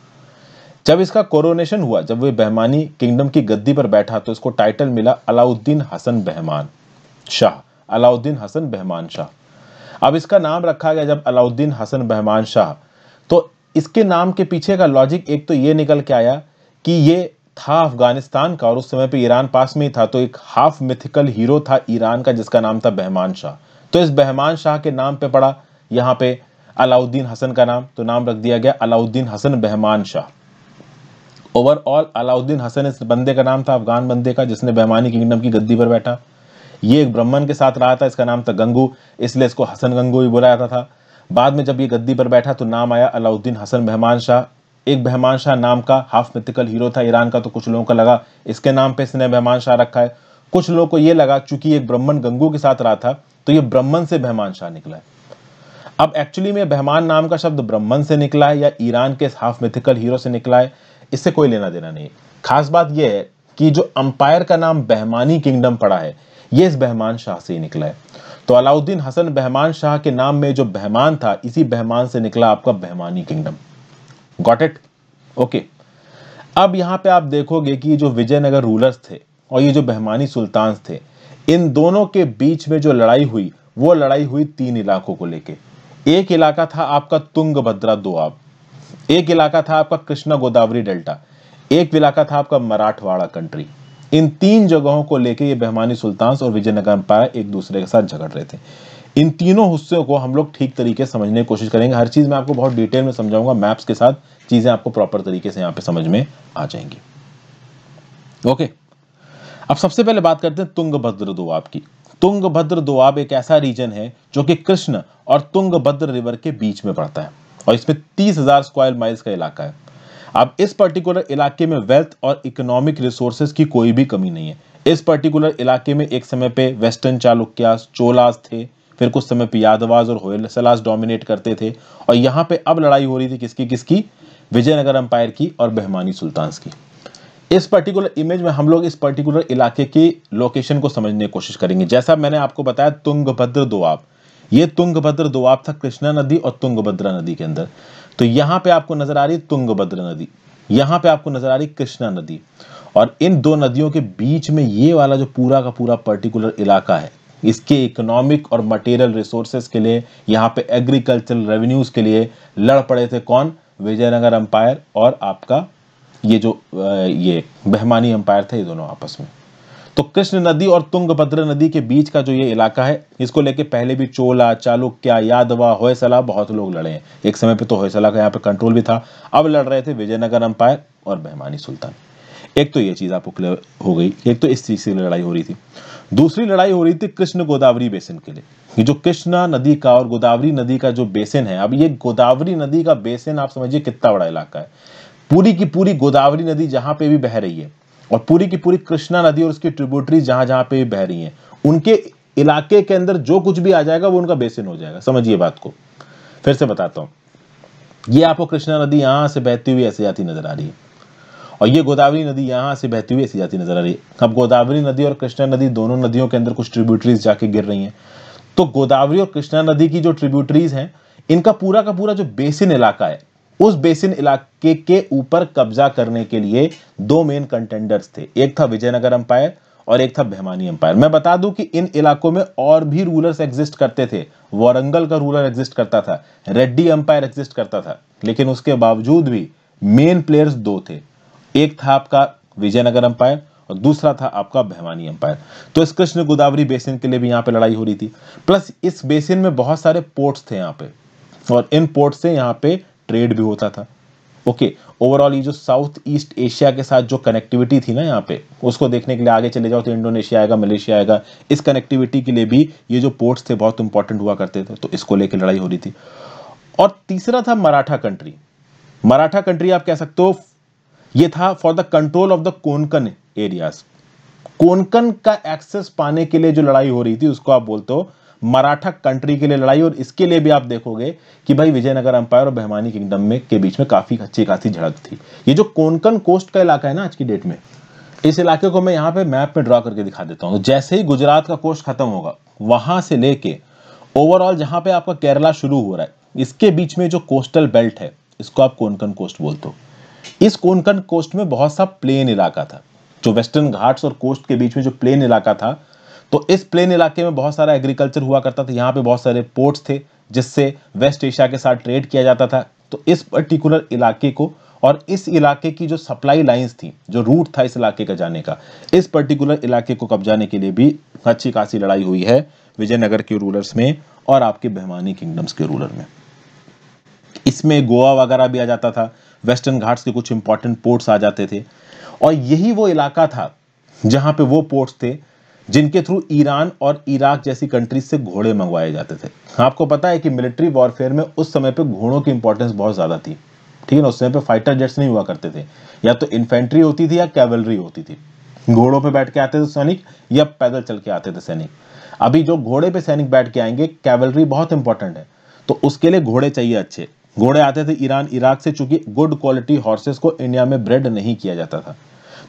जब इसका कोरोनेशन हुआ जब वे बहमानी किंगडम की गद्दी पर बैठा तो इसको टाइटल मिला अलाउद्दीन हसन बहमान शाह अलाउद्दीन हसन बहमान शाह अब इसका नाम रखा गया जब अलाउद्दीन हसन बहमान शाह तो इसके नाम के पीछे का लॉजिक एक तो ये निकल के आया कि ये था अफगानिस्तान का और उस समय पे ईरान पास में ही था तो एक हाफ मिथिकल हीरो था ईरान का जिसका नाम था बहमान शाह तो इस बहमान शाह के नाम पे पड़ा यहां पे अलाउद्दीन हसन का नाम तो नाम रख दिया गया अलाउद्दीन हसन बहमान शाह ओवरऑल अलाउद्दीन हसन इस बंदे का नाम था अफगान बंदे का जिसने बहमानी किंगडम की गद्दी पर बैठा ये एक ब्राह्मण के साथ रहा था इसका नाम था गंगू इसलिए इसको हसन गंगू भी बुलाया जाता था बाद में जब ये गद्दी पर बैठा तो नाम आया अलाउद्दीन हसन बहमान शाह एक बहमान शाह नाम का हाफ मिथिकल हीरो था ईरान का तो कुछ लोगों का लगा इसके नाम पे इसने बहमान शाह रखा है कुछ लोगों को ये लगा चूंकि एक ब्राह्मण गंगू के साथ रहा था तो ये ब्राह्मण से बहमान शाह निकला है अब एक्चुअली में बहमान नाम का शब्द ब्राह्मण से निकला है या ईरान के हाफ मिथिकल हीरो से निकला है इससे कोई लेना देना नहीं खास बात यह है कि जो अंपायर का नाम बहमानी किंगडम पड़ा है ये इस बहमान शाह से ही निकला है तो अलाउद्दीन हसन बहमान शाह के नाम में जो बहमान था इसी बहमान से निकला आपका Bahmani kingdom got it okay अब यहाँ पे आप देखोगे कि जो विजयनगर रूलर्स थे और ये जो बहमानी सुल्तान थे इन दोनों के बीच में जो लड़ाई हुई वो लड़ाई हुई तीन इलाकों को लेके एक इलाका था आपका तुंग दो दोआब एक इलाका था आपका कृष्णा गोदावरी डेल्टा एक इलाका था आपका मराठवाड़ा कंट्री इन तीन जगहों को लेकर ये बहमानी सुल्तान और विजयनगर अंपायर एक दूसरे के साथ झगड़ रहे थे इन तीनों हिस्सों को हम लोग ठीक तरीके से समझने की कोशिश करेंगे हर चीज़ मैं आपको बहुत डिटेल में समझाऊंगा मैप्स के साथ चीज़ें आपको प्रॉपर तरीके से यहां पे समझ में आ जाएंगी ओके अब सबसे पहले बात करते हैं तुंगभद्र दुआब की तुंगभद्र दुआब एक ऐसा रीजन है जो कि कृष्ण और तुंगभद्र रिवर के बीच में पड़ता है और इसमें तीस हजार स्क्वायर माइल्स का इलाका है अब इस पर्टिकुलर इलाके में वेल्थ और इकोनॉमिक रिसोर्सेज की कोई भी कमी नहीं है इस पर्टिकुलर इलाके में एक समय पे वेस्टर्न चालुक्यास चोलास थे फिर कुछ समय पे यादवाज और होयसलास डोमिनेट करते थे और यहाँ पे अब लड़ाई हो रही थी किसकी किसकी विजयनगर अंपायर की और बहमानी सुल्तान की इस पर्टिकुलर इमेज में हम लोग इस पर्टिकुलर इलाके की लोकेशन को समझने की कोशिश करेंगे जैसा मैंने आपको बताया तुंगभद्र दोआब ये तुंगभद्र दोआब था कृष्णा नदी और तुंगभद्रा नदी के अंदर तो यहाँ पे आपको नजर आ रही तुंगभद्र नदी यहाँ पे आपको नजर आ रही कृष्णा नदी और इन दो नदियों के बीच में ये वाला जो पूरा का पूरा पर्टिकुलर इलाका है इसके इकोनॉमिक और मटेरियल रिसोर्सेस के लिए यहाँ पे एग्रीकल्चरल रेवेन्यूज के लिए लड़ पड़े थे कौन विजयनगर अंपायर और आपका ये जो ये बहमानी अंपायर था ये दोनों आपस में तो कृष्ण नदी और तुंगभद्र नदी के बीच का जो ये इलाका है इसको लेके पहले भी चोला चालुक्य यादवा होयसला बहुत लोग लड़े हैं एक समय पे तो होयसला का यहाँ पे कंट्रोल भी था अब लड़ रहे थे विजयनगर अंपायर और बहमानी सुल्तान एक तो ये चीज आपको क्लियर हो गई एक तो इस चीज से लड़ाई हो रही थी दूसरी लड़ाई हो रही थी कृष्ण गोदावरी बेसिन के लिए ये जो कृष्णा नदी का और गोदावरी नदी का जो बेसिन है अब ये गोदावरी नदी का बेसिन आप समझिए कितना बड़ा इलाका है पूरी की पूरी गोदावरी नदी जहां पे भी बह रही है और पूरी की पूरी कृष्णा नदी और उसकी ट्रिब्यूटरी जहां जहां पे बह रही हैं उनके इलाके के अंदर जो कुछ भी आ जाएगा वो उनका बेसिन हो जाएगा समझिए बात को फिर से बताता हूं ये आपको कृष्णा नदी यहां से बहती हुई ऐसी जाती नजर आ रही है और ये गोदावरी नदी यहां से बहती हुई ऐसी जाती नजर आ रही है अब गोदावरी नदी और कृष्णा नदी दोनों नदियों के अंदर कुछ ट्रिब्यूटरीज जाके गिर रही हैं तो गोदावरी और कृष्णा नदी की जो ट्रिब्यूटरीज हैं इनका पूरा का पूरा जो बेसिन इलाका है उस बेसिन इलाके के ऊपर कब्जा करने के लिए दो मेन कंटेंडर्स थे एक था विजयनगर अंपायर और एक था बहमानी अंपायर मैं बता दूं कि इन इलाकों में और भी रूलर्स एग्जिस्ट करते थे वारंगल का रूलर एग्जिस्ट करता था रेड्डी अंपायर एग्जिस्ट करता था लेकिन उसके बावजूद भी मेन प्लेयर्स दो थे एक था आपका विजयनगर अंपायर और दूसरा था आपका बहमानी अंपायर तो इस कृष्ण गोदावरी बेसिन के लिए भी यहां पर लड़ाई हो रही थी प्लस इस बेसिन में बहुत सारे पोर्ट्स थे यहां पर और इन पोर्ट से यहां पर ट्रेड भी होता था ओके ओवरऑल ये जो साउथ ईस्ट एशिया के साथ जो कनेक्टिविटी थी ना यहाँ पे उसको देखने के लिए आगे चले जाओ तो इंडोनेशिया आएगा मलेशिया आएगा इस कनेक्टिविटी के लिए भी ये जो पोर्ट्स थे बहुत इंपॉर्टेंट हुआ करते थे तो इसको लेकर लड़ाई हो रही थी और तीसरा था मराठा कंट्री मराठा कंट्री आप कह सकते हो ये था for the control of the Konkan areas Konkan का एक्सेस पाने के लिए जो लड़ाई हो रही थी उसको आप बोलते हो मराठा कंट्री के लिए लड़ाई और इसके लिए भी आप देखोगे कि भाई विजयनगर अंपायर और बहमानी किंगडम में के बीच में काफी अच्छी खासी झड़प थी ये जो कोंकण कोस्ट का इलाका है ना आज की डेट में इस इलाके को मैं यहाँ पे मैप में ड्रॉ करके दिखा देता हूँ जैसे ही गुजरात का कोस्ट खत्म होगा वहां से लेके ओवरऑल जहां पे आपका केरला शुरू हो रहा है इसके बीच में जो कोस्टल बेल्ट है इसको आप कोनकन कोस्ट बोलते हो इस कोनकन कोस्ट में बहुत सा प्लेन इलाका था जो वेस्टर्न घाट्स और कोस्ट के बीच में जो प्लेन इलाका था तो इस प्लेन इलाके में बहुत सारा एग्रीकल्चर हुआ करता था यहाँ पे बहुत सारे पोर्ट्स थे जिससे वेस्ट एशिया के साथ ट्रेड किया जाता था तो इस पर्टिकुलर इलाके को और इस इलाके की जो सप्लाई लाइंस थी जो रूट था इस इलाके का जाने का इस पर्टिकुलर इलाके को कब्जाने के लिए भी अच्छी खासी लड़ाई हुई है विजयनगर के रूलर्स में और आपके बहमानी किंगडम्स के रूलर में इसमें गोवा वगैरह भी आ जाता था वेस्टर्न घाट्स के कुछ इंपॉर्टेंट पोर्ट्स आ जाते थे और यही वो इलाका था जहां पे वो पोर्ट्स थे जिनके थ्रू ईरान और इराक जैसी कंट्रीज से घोड़े मंगवाए जाते थे आपको पता है कि मिलिट्री वॉरफेयर में उस समय पर घोड़ों की इंपॉर्टेंस बहुत ज़्यादा थी ठीक है ना उस समय पर फाइटर जेट्स नहीं हुआ करते थे या तो इन्फेंट्री होती थी या कैवलरी होती थी घोड़ों पर बैठ के आते थे सैनिक या पैदल चल के आते थे सैनिक अभी जो घोड़े पे सैनिक बैठ के आएंगे कैवलरी बहुत इंपॉर्टेंट है तो उसके लिए घोड़े चाहिए अच्छे घोड़े आते थे ईरान इराक से चूंकि गुड क्वालिटी हॉर्सेस को इंडिया में ब्रेड नहीं किया जाता था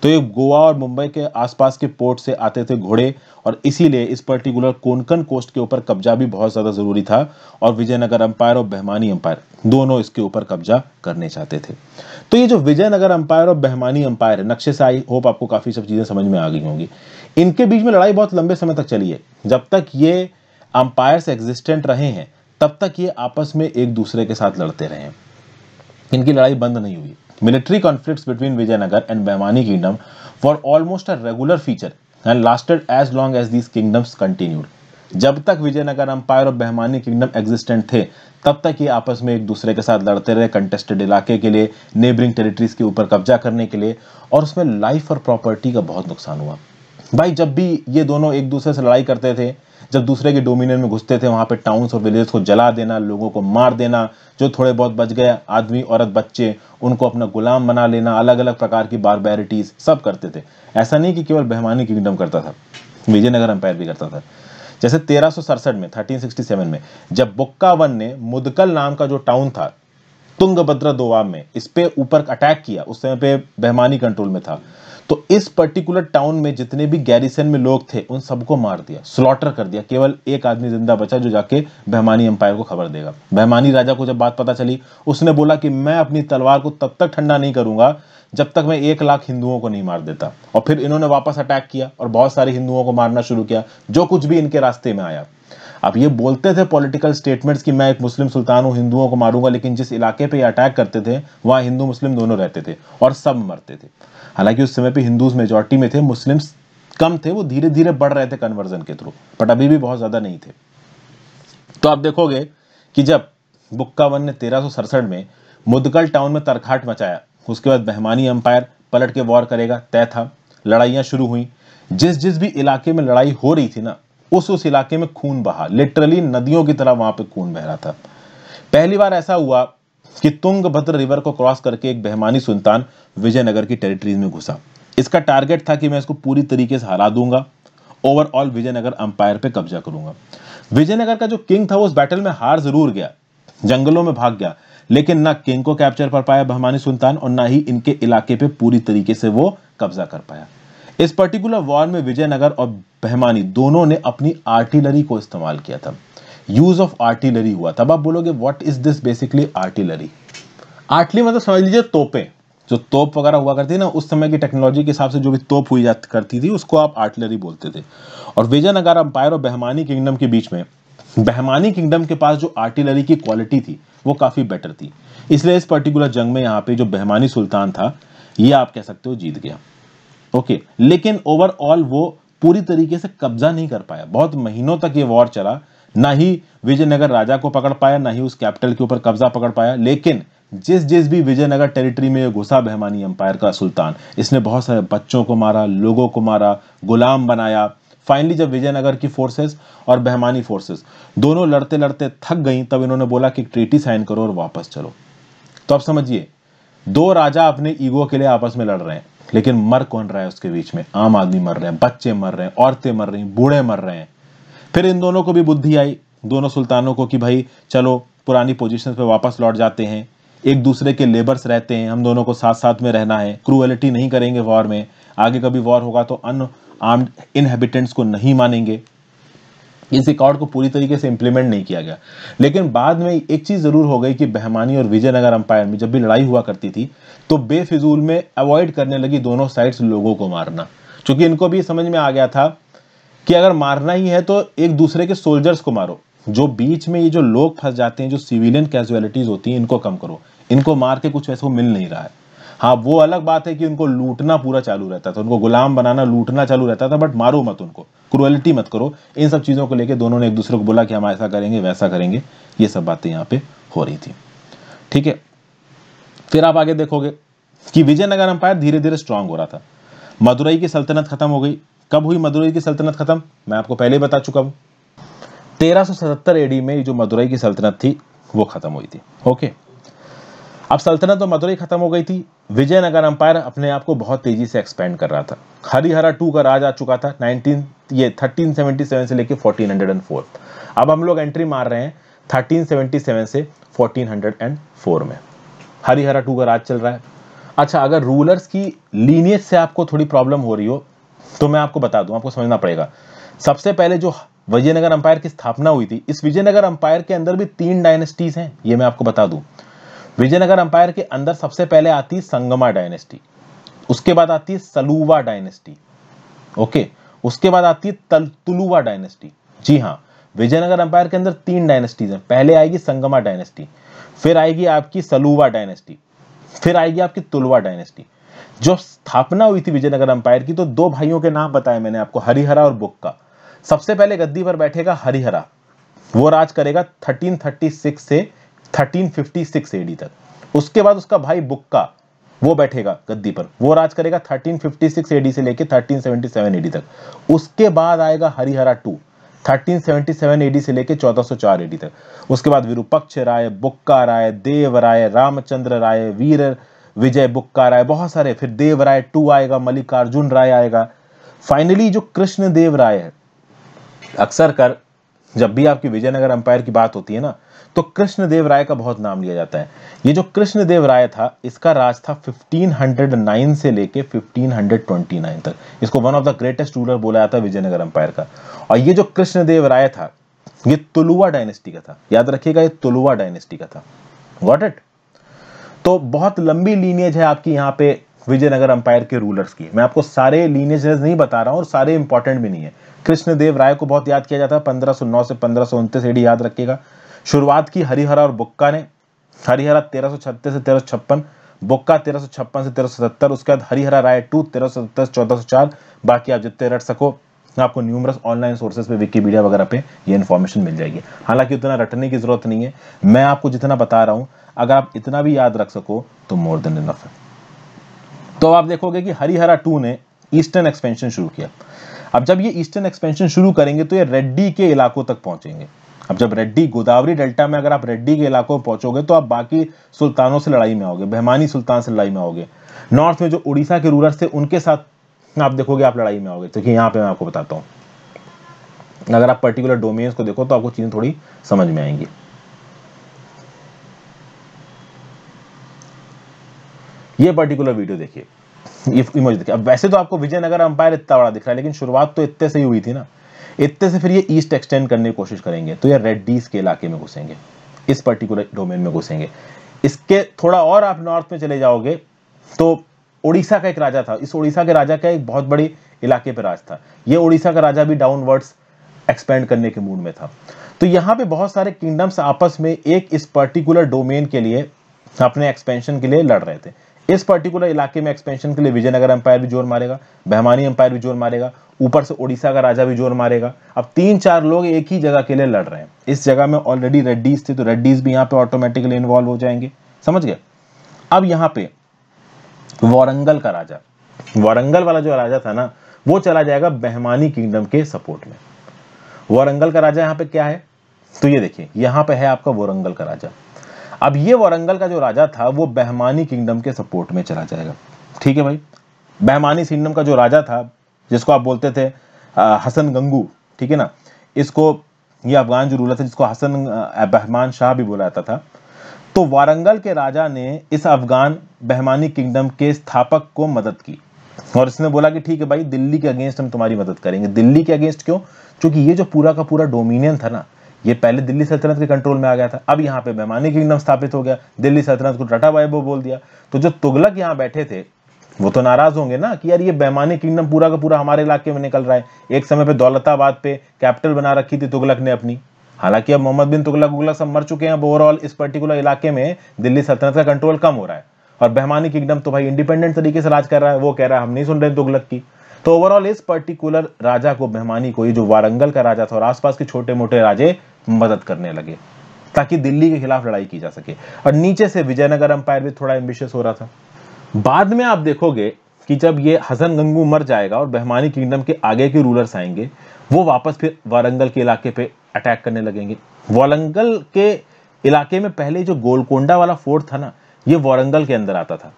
तो ये गोवा और मुंबई के आसपास के पोर्ट से आते थे घोड़े और इसीलिए इस पर्टिकुलर कोंकण कोस्ट के ऊपर कब्जा भी बहुत ज़्यादा ज़रूरी था और विजयनगर अंपायर और बहमानी अंपायर दोनों इसके ऊपर कब्जा करने चाहते थे तो ये जो विजयनगर अंपायर और बहमानी अंपायर है नक्शे से आई होप आपको काफ़ी सब चीज़ें समझ में आ गई होंगी इनके बीच में लड़ाई बहुत लंबे समय तक चली है जब तक ये अंपायर्स एग्जिस्टेंट रहे हैं तब तक ये आपस में एक दूसरे के साथ लड़ते रहे हैं इनकी लड़ाई बंद नहीं हुई Military conflicts between Vijayanagar and Bahmani kingdom were almost a regular feature and lasted as long as these kingdoms continued. जब तक विजयनगर अंपायर और बहमानी किंगडम एग्जिस्टेंट थे तब तक ये आपस में एक दूसरे के साथ लड़ते रहे कंटेस्टेड इलाके के लिए नेबरिंग टेरिटरीज के ऊपर कब्जा करने के लिए और उसमें लाइफ और प्रॉपर्टी का बहुत नुकसान हुआ भाई जब भी ये दोनों एक दूसरे से लड़ाई करते थे जब दूसरे के डोमिनियन में घुसते थे वहाँ पे टाउन्स और विलेज को जला देना लोगों को मार देना जो थोड़े बहुत बच गए आदमी औरत बच्चे उनको अपना गुलाम बना लेना अलग अलग प्रकार की बारबेरिटीज सब करते थे ऐसा नहीं कि केवल बहमानी किंगडम करता था विजयनगर अंपायर भी करता था जैसे तेरह में थर्टीन में जब वन ने मुदकल नाम का जो टाउन था तुंगभद्रा दोआब में इस पर ऊपर अटैक किया उस समय पे बहमानी कंट्रोल में था तो इस पर्टिकुलर टाउन में जितने भी गैरिसन में लोग थे उन सबको मार दिया स्लॉटर कर दिया केवल एक आदमी जिंदा बचा जो जाके बहमानी एम्पायर को खबर देगा बहमानी राजा को जब बात पता चली उसने बोला कि मैं अपनी तलवार को तब तक ठंडा नहीं करूंगा जब तक मैं एक लाख हिंदुओं को नहीं मार देता और फिर इन्होंने वापस अटैक किया और बहुत सारे हिंदुओं को मारना शुरू किया जो कुछ भी इनके रास्ते में आया अब ये बोलते थे पॉलिटिकल स्टेटमेंट्स कि मैं एक मुस्लिम सुल्तान हूं हिंदुओं को मारूंगा लेकिन जिस इलाके पे ये अटैक करते थे वहां हिंदू मुस्लिम दोनों रहते थे और सब मरते थे हालांकि उस समय पे हिंदूज मेजोरिटी में थे मुस्लिम्स कम थे वो धीरे धीरे बढ़ रहे थे कन्वर्जन के थ्रू बट अभी भी बहुत ज़्यादा नहीं थे तो आप देखोगे कि जब बुक्का वन ने तेरह में मुदगल टाउन में तरखाट मचाया उसके बाद मेहमानी अंपायर पलट के वॉर करेगा तय था लड़ाइयां शुरू हुई जिस जिस भी इलाके में लड़ाई हो रही थी ना उस उस इलाके में खून बहा लिटरली नदियों की तरह वहां पे खून बह रहा था पहली बार ऐसा हुआ कि तुंगभद्र रिवर को क्रॉस करके एक बहमानी सुल्तान विजयनगर की टेरिटरीज में घुसा इसका टारगेट था कि मैं इसको पूरी तरीके से हरा दूंगा ओवरऑल विजयनगर अंपायर पे कब्जा करूंगा विजयनगर का जो किंग था वो उस बैटल में हार जरूर गया जंगलों में भाग गया लेकिन ना किंग को कैप्चर कर पाया बहमानी सुल्तान और ना ही इनके इलाके पे पूरी तरीके से वो कब्जा कर पाया इस पर्टिकुलर वॉर में विजयनगर और बहमानी दोनों ने अपनी आर्टिलरी को इस्तेमाल किया था यूज ऑफ आर्टिलरी हुआ तब आप बोलोगे what is this basically artillery artillery मतलब समझ लीजिए तोपे जो तोप वगैरह हुआ करती थी ना उस समय की टेक्नोलॉजी के हिसाब से जो भी तोप हुई जाती करती थी उसको आप आर्टिलरी बोलते थे और विजयनगर अंपायर और बहमानी किंगडम के बीच में बहमानी किंगडम के पास जो आर्टिलरी की क्वालिटी थी वो काफ़ी बेटर थी इसलिए इस पर्टिकुलर जंग में यहाँ पे जो बहमानी सुल्तान था ये आप कह सकते हो जीत गया ओके लेकिन ओवरऑल वो पूरी तरीके से कब्जा नहीं कर पाया बहुत महीनों तक ये वॉर चला ना ही विजयनगर राजा को पकड़ पाया ना ही उस कैपिटल के ऊपर कब्जा पकड़ पाया लेकिन जिस जिस भी विजयनगर टेरिटरी में घुसा बहमानी एम्पायर का सुल्तान इसने बहुत सारे बच्चों को मारा लोगों को मारा गुलाम बनाया फाइनली जब विजयनगर की फोर्सेस और बहमानी फोर्सेस दोनों लड़ते लड़ते थक गई तब इन्होंने बोला कि ट्रीटी साइन करो और वापस चलो तो आप समझिए दो राजा अपने ईगो के लिए आपस में लड़ रहे हैं लेकिन मर कौन रहा है उसके बीच में आम आदमी मर रहे हैं बच्चे मर रहे हैं औरतें मर रही बूढ़े मर रहे हैं फिर इन दोनों को भी बुद्धि आई दोनों सुल्तानों को कि भाई चलो पुरानी पोजिशन पर वापस लौट जाते हैं एक दूसरे के लेबर्स रहते हैं हम दोनों को साथ साथ में रहना है क्रूएलिटी नहीं करेंगे वॉर में आगे कभी वॉर होगा तो अन आर्म्ड इनहेबिटेंट्स को नहीं मानेंगे इस रिकॉर्ड को पूरी तरीके से इम्प्लीमेंट नहीं किया गया लेकिन बाद में एक चीज़ ज़रूर हो गई कि बहमानी और विजयनगर अंपायर में जब भी लड़ाई हुआ करती थी तो बेफिजूल में अवॉइड करने लगी दोनों साइड्स लोगों को मारना क्योंकि इनको भी समझ में आ गया था कि अगर मारना ही है तो एक दूसरे के सोल्जर्स को मारो जो बीच में ये जो लोग फंस जाते हैं जो सिविलियन कैजुअलिटीज होती हैं इनको कम करो इनको मार के कुछ वैसे मिल नहीं रहा है हाँ वो अलग बात है कि उनको लूटना पूरा चालू रहता था उनको गुलाम बनाना लूटना चालू रहता था बट मारो मत उनको क्रुअलिटी मत करो इन सब चीज़ों को लेकर दोनों ने एक दूसरे को बोला कि हम ऐसा करेंगे वैसा करेंगे ये सब बातें यहाँ पे हो रही थी ठीक है फिर आप आगे देखोगे कि विजयनगर अंपायर धीरे धीरे स्ट्रांग हो रहा था मदुरई की सल्तनत खत्म हो गई कब हुई मदुरई की सल्तनत ख़त्म मैं आपको पहले बता चुका हूँ 1377 एडी में जो मदुरई की सल्तनत थी वो ख़त्म हुई थी ओके अब सल्तनत तो मदुरई ख़त्म हो गई थी विजयनगर अंपायर अपने आप को बहुत तेज़ी से एक्सपेंड कर रहा था हरिहरा टू का राज आ चुका था नाइनटीन ये सेवन से लेकर 1404 अब हम लोग एंट्री मार रहे हैं 1377 से 1404 में हरिहरा टू का राज चल रहा है अच्छा अगर रूलर्स की लीनियज से आपको थोड़ी प्रॉब्लम हो रही हो तो मैं आपको बता दूं आपको समझना पड़ेगा सबसे पहले जो विजयनगर अंपायर की स्थापना हुई थी इस विजयनगर अंपायर के अंदर भी तीन डायनेस्टीज हैं ये मैं आपको बता दूं विजयनगर अंपायर के अंदर सबसे पहले आती संगमा डायनेस्टी उसके बाद आती है डायनेस्टी ओके उसके बाद आती है तल तुलुवा डायनेस्टी जी हाँ विजयनगर अंपायर के अंदर तीन डायनेस्टीज हैं पहले आएगी संगमा डायनेस्टी फिर आएगी आपकी सलुवा डायनेस्टी फिर आएगी आपकी तुलवा डायनेस्टी जो स्थापना हुई थी विजयनगर अंपायर की तो दो भाइयों के नाम बताए मैंने आपको हरिहरा और बुक का सबसे पहले गद्दी पर बैठेगा हरिहरा वो राज करेगा 1336 से 1356 फिफ्टी तक उसके बाद उसका भाई बुक्का वो बैठेगा गद्दी पर वो राज करेगा 1356 फिफ्टी से लेके 1377 सेवेंटी तक उसके बाद आएगा हरिहरा टू 1377 सेवेंटी से लेके 1404 सौ तक उसके बाद विरूपक्ष राय बुक्का राय देव राय रामचंद्र राय वीर विजय बुक्का राय बहुत सारे फिर देव राय टू आएगा मल्लिकार्जुन राय आएगा फाइनली जो कृष्ण देव राय है अक्सर कर जब भी आपकी विजयनगर अंपायर की बात होती है ना तो कृष्ण देव राय का बहुत नाम लिया जाता है ये जो कृष्ण देव राय था इसका राज था 1509 से लेके 1529 तक इसको one of the greatest ruler बोला जाता है विजयनगर अंपायर का और ये जो कृष्ण देव राय था ये तुलुआ डायनेस्टी का था याद रखिएगा ये तुलुआ डायनेस्टी का था वॉट इट तो बहुत लंबी लीनेज है आपकी यहाँ पे विजयनगर अंपायर के रूलर्स की मैं आपको सारे लीनेज नहीं बता रहा हूँ और सारे इंपॉर्टेंट भी नहीं है कृष्णदेव राय को बहुत याद किया जाता है पंद्रह से पंद्रह सौ एडी याद रखिएगा शुरुआत की हरिहरा और बुक्का ने हरिहरा तेरह से तेरह बुक्का तेरह से तेरह उसके बाद हरिहरा राय टू तेरह सौ सत्तर बाकी आप जितने रट सको आपको न्यूमरस ऑनलाइन सोर्सेज पे विकीपीडिया वगैरह पे ये इन्फॉर्मेशन मिल जाएगी हालांकि उतना रटने की जरूरत नहीं है मैं आपको जितना बता रहा हूँ अगर आप इतना भी याद रख सको तो मोर देन इनफ है तो आप देखोगे कि हरिहरा टू ने ईस्टर्न एक्सपेंशन शुरू किया अब जब ये ईस्टर्न एक्सपेंशन शुरू करेंगे तो ये रेड्डी के इलाकों तक पहुंचेंगे अब जब रेड्डी गोदावरी डेल्टा में अगर आप रेड्डी के इलाकों में पहुंचोगे तो आप बाकी सुल्तानों से लड़ाई में आओगे बहमानी सुल्तान से लड़ाई में आओगे नॉर्थ में जो उड़ीसा के रूलर्स थे उनके साथ आप देखोगे आप लड़ाई में आओगे देखिए तो यहाँ पे मैं आपको बताता हूँ अगर आप पर्टिकुलर डोमेन्स को देखो तो आपको चीज़ें थोड़ी समझ में आएंगी ये पर्टिकुलर वीडियो देखिए ये इमेज देखिए अब वैसे तो आपको विजयनगर अंपायर इतना बड़ा दिख रहा है लेकिन शुरुआत तो इतने से ही हुई थी ना इतने से फिर ये ईस्ट एक्सटेंड करने की कोशिश करेंगे तो ये रेड्डीज के इलाके में घुसेंगे इस पर्टिकुलर डोमेन में घुसेंगे इसके थोड़ा और आप नॉर्थ में चले जाओगे तो उड़ीसा का एक राजा था इस उड़ीसा के राजा का एक बहुत बड़ी इलाके पर राज था ये उड़ीसा का राजा भी डाउनवर्ड्स एक्सपेंड करने के मूड में था तो यहाँ पे बहुत सारे किंगडम्स आपस में एक इस पर्टिकुलर डोमेन के लिए अपने एक्सपेंशन के लिए लड़ रहे थे इस पर्टिकुलर इलाके में एक्सपेंशन के लिए विजयनगर एम्पायर भी जोर मारेगा बहमानी एम्पायर भी जोर मारेगा ऊपर से ओडिशा का राजा भी जोर मारेगा अब तीन चार लोग एक ही जगह के लिए लड़ रहे हैं इस जगह में ऑलरेडी रेड्डीज थे तो रेड्डीज भी यहाँ पे ऑटोमेटिकली इन्वॉल्व हो जाएंगे समझ गए अब यहाँ पे वारंगल का राजा वारंगल वाला जो राजा था ना वो चला जाएगा बहमानी किंगडम के सपोर्ट में वारंगल का राजा यहाँ पे क्या है तो ये देखिए यहाँ पे है आपका वारंगल का राजा अब ये वारंगल का जो राजा था वो बहमानी किंगडम के सपोर्ट में चला जाएगा ठीक है भाई बहमानी किंगडम का जो राजा था जिसको आप बोलते थे आ, हसन गंगू ठीक है ना इसको ये अफगान जो रूलर था जिसको हसन बहमान शाह भी बोला जाता था तो वारंगल के राजा ने इस अफगान बहमानी किंगडम के स्थापक को मदद की और इसने बोला कि ठीक है भाई दिल्ली के अगेंस्ट हम तुम्हारी मदद करेंगे दिल्ली के अगेंस्ट क्यों क्योंकि ये जो पूरा का पूरा डोमिनियन था ना ये पहले दिल्ली सल्तनत के कंट्रोल में आ गया था अब यहाँ पे बैमानी किंगडम स्थापित हो गया दिल्ली सल्तनत को टाटा वाइबो बोल दिया तो जो तुगलक यहाँ बैठे थे वो तो नाराज होंगे ना कि यार ये बैमानी किंगडम पूरा का पूरा हमारे इलाके में निकल रहा है एक समय पे दौलताबाद पे कैपिटल बना रखी थी तुगलक ने अपनी हालांकि अब मोहम्मद बिन तुगलक उगलक सब मर चुके हैं अब ओवरऑल इस पर्टिकुलर इलाके में दिल्ली सल्तनत का कंट्रोल कम हो रहा है और बहमानी किंगडम तो भाई इंडिपेंडेंट तरीके से राज कर रहा है वो कह रहा है हम नहीं सुन रहे तुगलक की तो ओवरऑल इस पर्टिकुलर राजा को बहमानी को ये जो वारंगल का राजा था और आसपास के छोटे मोटे राजे मदद करने लगे ताकि दिल्ली के खिलाफ लड़ाई की जा सके और नीचे से विजयनगर अंपायर भी थोड़ा एम्बिशियस हो रहा था बाद में आप देखोगे कि जब ये हसन गंगू मर जाएगा और बहमानी किंगडम के आगे के रूलर्स आएंगे वो वापस फिर वारंगल के इलाके पे अटैक करने लगेंगे वारंगल के इलाके में पहले जो गोलकोंडा वाला फोर्ट था ना ये वारंगल के अंदर आता था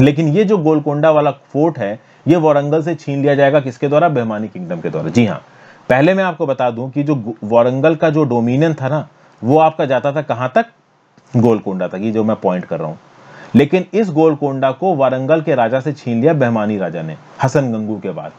लेकिन ये जो गोलकोंडा वाला फोर्ट है ये वारंगल से छीन लिया जाएगा किसके द्वारा बहमानी किंगडम के द्वारा जी हाँ पहले मैं आपको बता दूं कि जो वारंगल का जो डोमिनियन था ना वो आपका जाता था कहां तक गोलकोंडा तक ये जो मैं पॉइंट कर रहा हूं लेकिन इस गोलकोंडा को वारंगल के राजा से छीन लिया बहमानी राजा ने हसन गंगू के बाद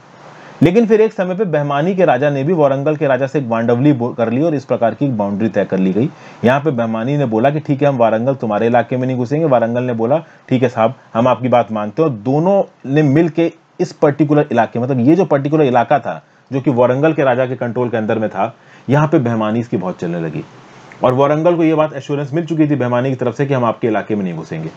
लेकिन फिर एक समय पे बहमानी के राजा ने भी वारंगल के राजा से एक बांडवली कर ली और इस प्रकार की बाउंड्री तय कर ली गई यहाँ पे बहमानी ने बोला कि ठीक है हम वारंगल तुम्हारे इलाके में नहीं घुसेंगे वारंगल ने बोला ठीक है साहब हम आपकी बात मानते हैं और दोनों ने मिल के इस पर्टिकुलर इलाके मतलब ये जो पर्टिकुलर इलाका था जो कि वारंगल के राजा के कंट्रोल के अंदर में था यहाँ पे बहमानीज की बहुत चलने लगी और वारंगल को यह बात एश्योरेंस मिल चुकी थी बहमानी की तरफ से कि हम आपके इलाके में नहीं घुसेंगे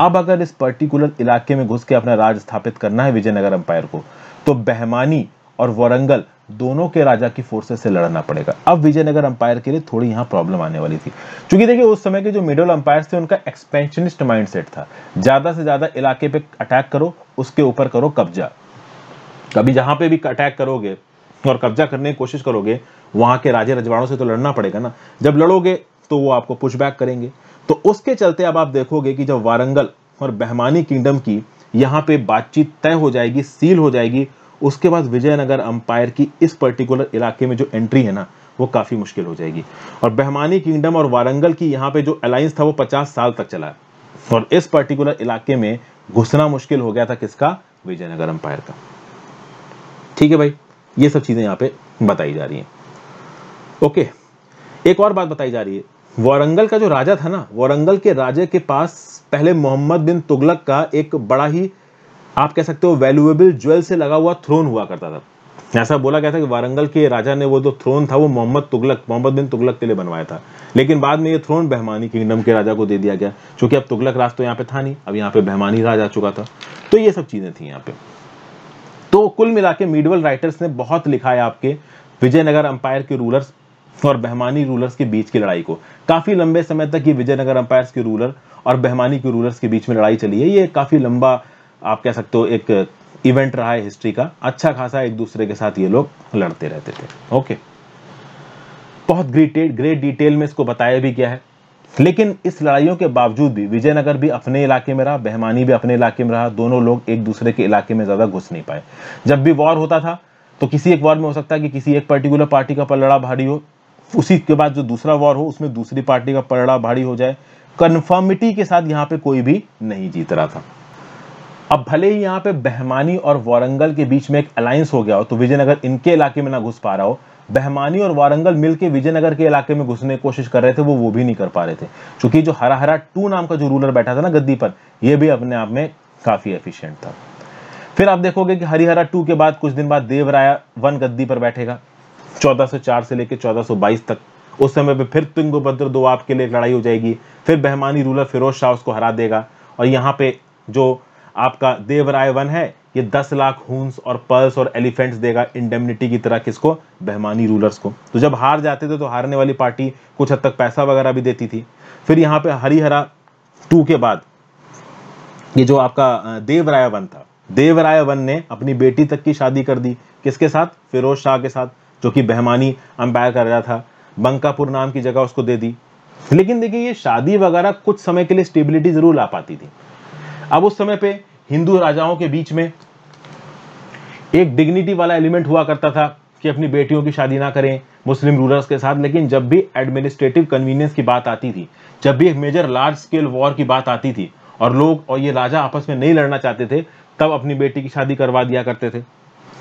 अब अगर इस पर्टिकुलर इलाके में घुस के अपना राज स्थापित करना है विजयनगर अंपायर को तो बहमानी और वारंगल दोनों के राजा की फोर्सेस से लड़ना पड़ेगा अब विजयनगर अंपायर के लिए थोड़ी यहाँ प्रॉब्लम आने वाली थी क्योंकि देखिए उस समय के जो मिडल अंपायर थे उनका एक्सपेंशनिस्ट माइंडसेट था ज्यादा से ज्यादा इलाके पे अटैक करो उसके ऊपर करो कब्जा कभी जहां पे भी अटैक करोगे और कब्जा करने की कोशिश करोगे वहां के राजे रजवाड़ों से तो लड़ना पड़ेगा ना जब लड़ोगे तो वो आपको पुशबैक करेंगे तो उसके चलते अब आप देखोगे कि जब वारंगल और बहमानी किंगडम की यहाँ पे बातचीत तय हो जाएगी सील हो जाएगी उसके बाद विजयनगर अंपायर की इस पर्टिकुलर इलाके में जो एंट्री है ना वो काफ़ी मुश्किल हो जाएगी और बहमानी किंगडम और वारंगल की यहाँ पे जो अलायंस था वो 50 साल तक चला और इस पर्टिकुलर इलाके में घुसना मुश्किल हो गया था किसका विजयनगर अंपायर का ठीक है भाई ये सब चीज़ें यहाँ पे बताई जा रही हैं ओके एक और बात बताई जा रही है वारंगल का जो राजा था ना वारंगल के राजे के पास पहले मोहम्मद बिन तुगलक का एक बड़ा ही आप कह सकते हो वैल्यूएबल ज्वेल से लगा हुआ थ्रोन हुआ करता था ऐसा बोला गया था कि वारंगल के राजा ने वो जो थ्रोन था वो मोहम्मद तुगलक मोहम्मद बिन तुगलक के लिए बनवाया था लेकिन बाद में ये थ्रोन बहमानी किंगडम के राजा को दे दिया गया क्योंकि अब तुगलक राज तो यहाँ पे था नहीं अब यहाँ पे बहमानी राज आ चुका था तो ये सब चीज़ें थी यहाँ पे तो कुल मिला के मीडवल राइटर्स ने बहुत लिखा है आपके विजयनगर अंपायर के रूलर्स और बहमानी रूलर्स के बीच की लड़ाई को काफी लंबे समय तक ये विजयनगर अंपायर्स के रूलर और बहमानी के रूलर्स के बीच में लड़ाई चली है ये काफी लंबा आप कह सकते हो एक इवेंट रहा है हिस्ट्री का अच्छा खासा एक दूसरे के साथ ये लोग लड़ते रहते थे ओके बहुत ग्रेट ग्रेट डिटेल में इसको बताया भी गया है लेकिन इस लड़ाइयों के बावजूद भी विजयनगर भी अपने इलाके में रहा बहमानी भी अपने इलाके में रहा दोनों लोग एक दूसरे के इलाके में ज़्यादा घुस नहीं पाए जब भी वॉर होता था तो किसी एक वॉर में हो सकता है कि किसी एक पर्टिकुलर पार्टी का पलड़ा भारी हो उसी के बाद जो दूसरा वॉर हो उसमें दूसरी पार्टी का पलड़ा भारी हो जाए कन्फर्मिटी के साथ यहाँ पे कोई भी नहीं जीत रहा था अब भले ही यहाँ पे बहमानी और वारंगल के बीच में एक अलायंस हो गया हो तो विजयनगर इनके इलाके में ना घुस पा रहा हो बहमानी और वारंगल मिलके विजयनगर के इलाके में घुसने की कोशिश कर रहे थे वो वो भी नहीं कर पा रहे थे क्योंकि जो हरा हरा टू नाम का जो रूलर बैठा था ना गद्दी पर ये भी अपने आप में काफी एफिशिएंट था फिर आप देखोगे कि हरिहरा टू के बाद कुछ दिन बाद देवराया वन गद्दी पर बैठेगा चौदह से लेकर चौदह तक उस समय पर फिर तुंगभद्र दो आपके लिए लड़ाई हो जाएगी फिर बहमानी रूलर फिरोज शाह उसको हरा देगा और यहाँ पे जो आपका देवराय वन है ये दस लाख हूंस और पर्स और एलिफेंट्स देगा इंडेमनिटी की तरह किसको बहमानी रूलर्स को तो जब हार जाते थे तो हारने वाली पार्टी कुछ हद तक पैसा वगैरह भी देती थी फिर यहाँ पे हरिहरा टू के बाद ये जो आपका देवराय वन था देवराय वन ने अपनी बेटी तक की शादी कर दी किसके साथ फिरोज शाह के साथ जो कि बहमानी अंपायर कर रहा था बंकापुर नाम की जगह उसको दे दी लेकिन देखिए ये शादी वगैरह कुछ समय के लिए स्टेबिलिटी जरूर ला पाती थी अब उस समय पे हिंदू राजाओं के बीच में एक डिग्निटी वाला एलिमेंट हुआ करता था कि अपनी बेटियों की शादी ना करें मुस्लिम रूलर्स के साथ लेकिन जब भी एडमिनिस्ट्रेटिव कन्वीनियंस की बात आती थी जब भी एक मेजर लार्ज स्केल वॉर की बात आती थी और लोग और ये राजा आपस में नहीं लड़ना चाहते थे तब अपनी बेटी की शादी करवा दिया करते थे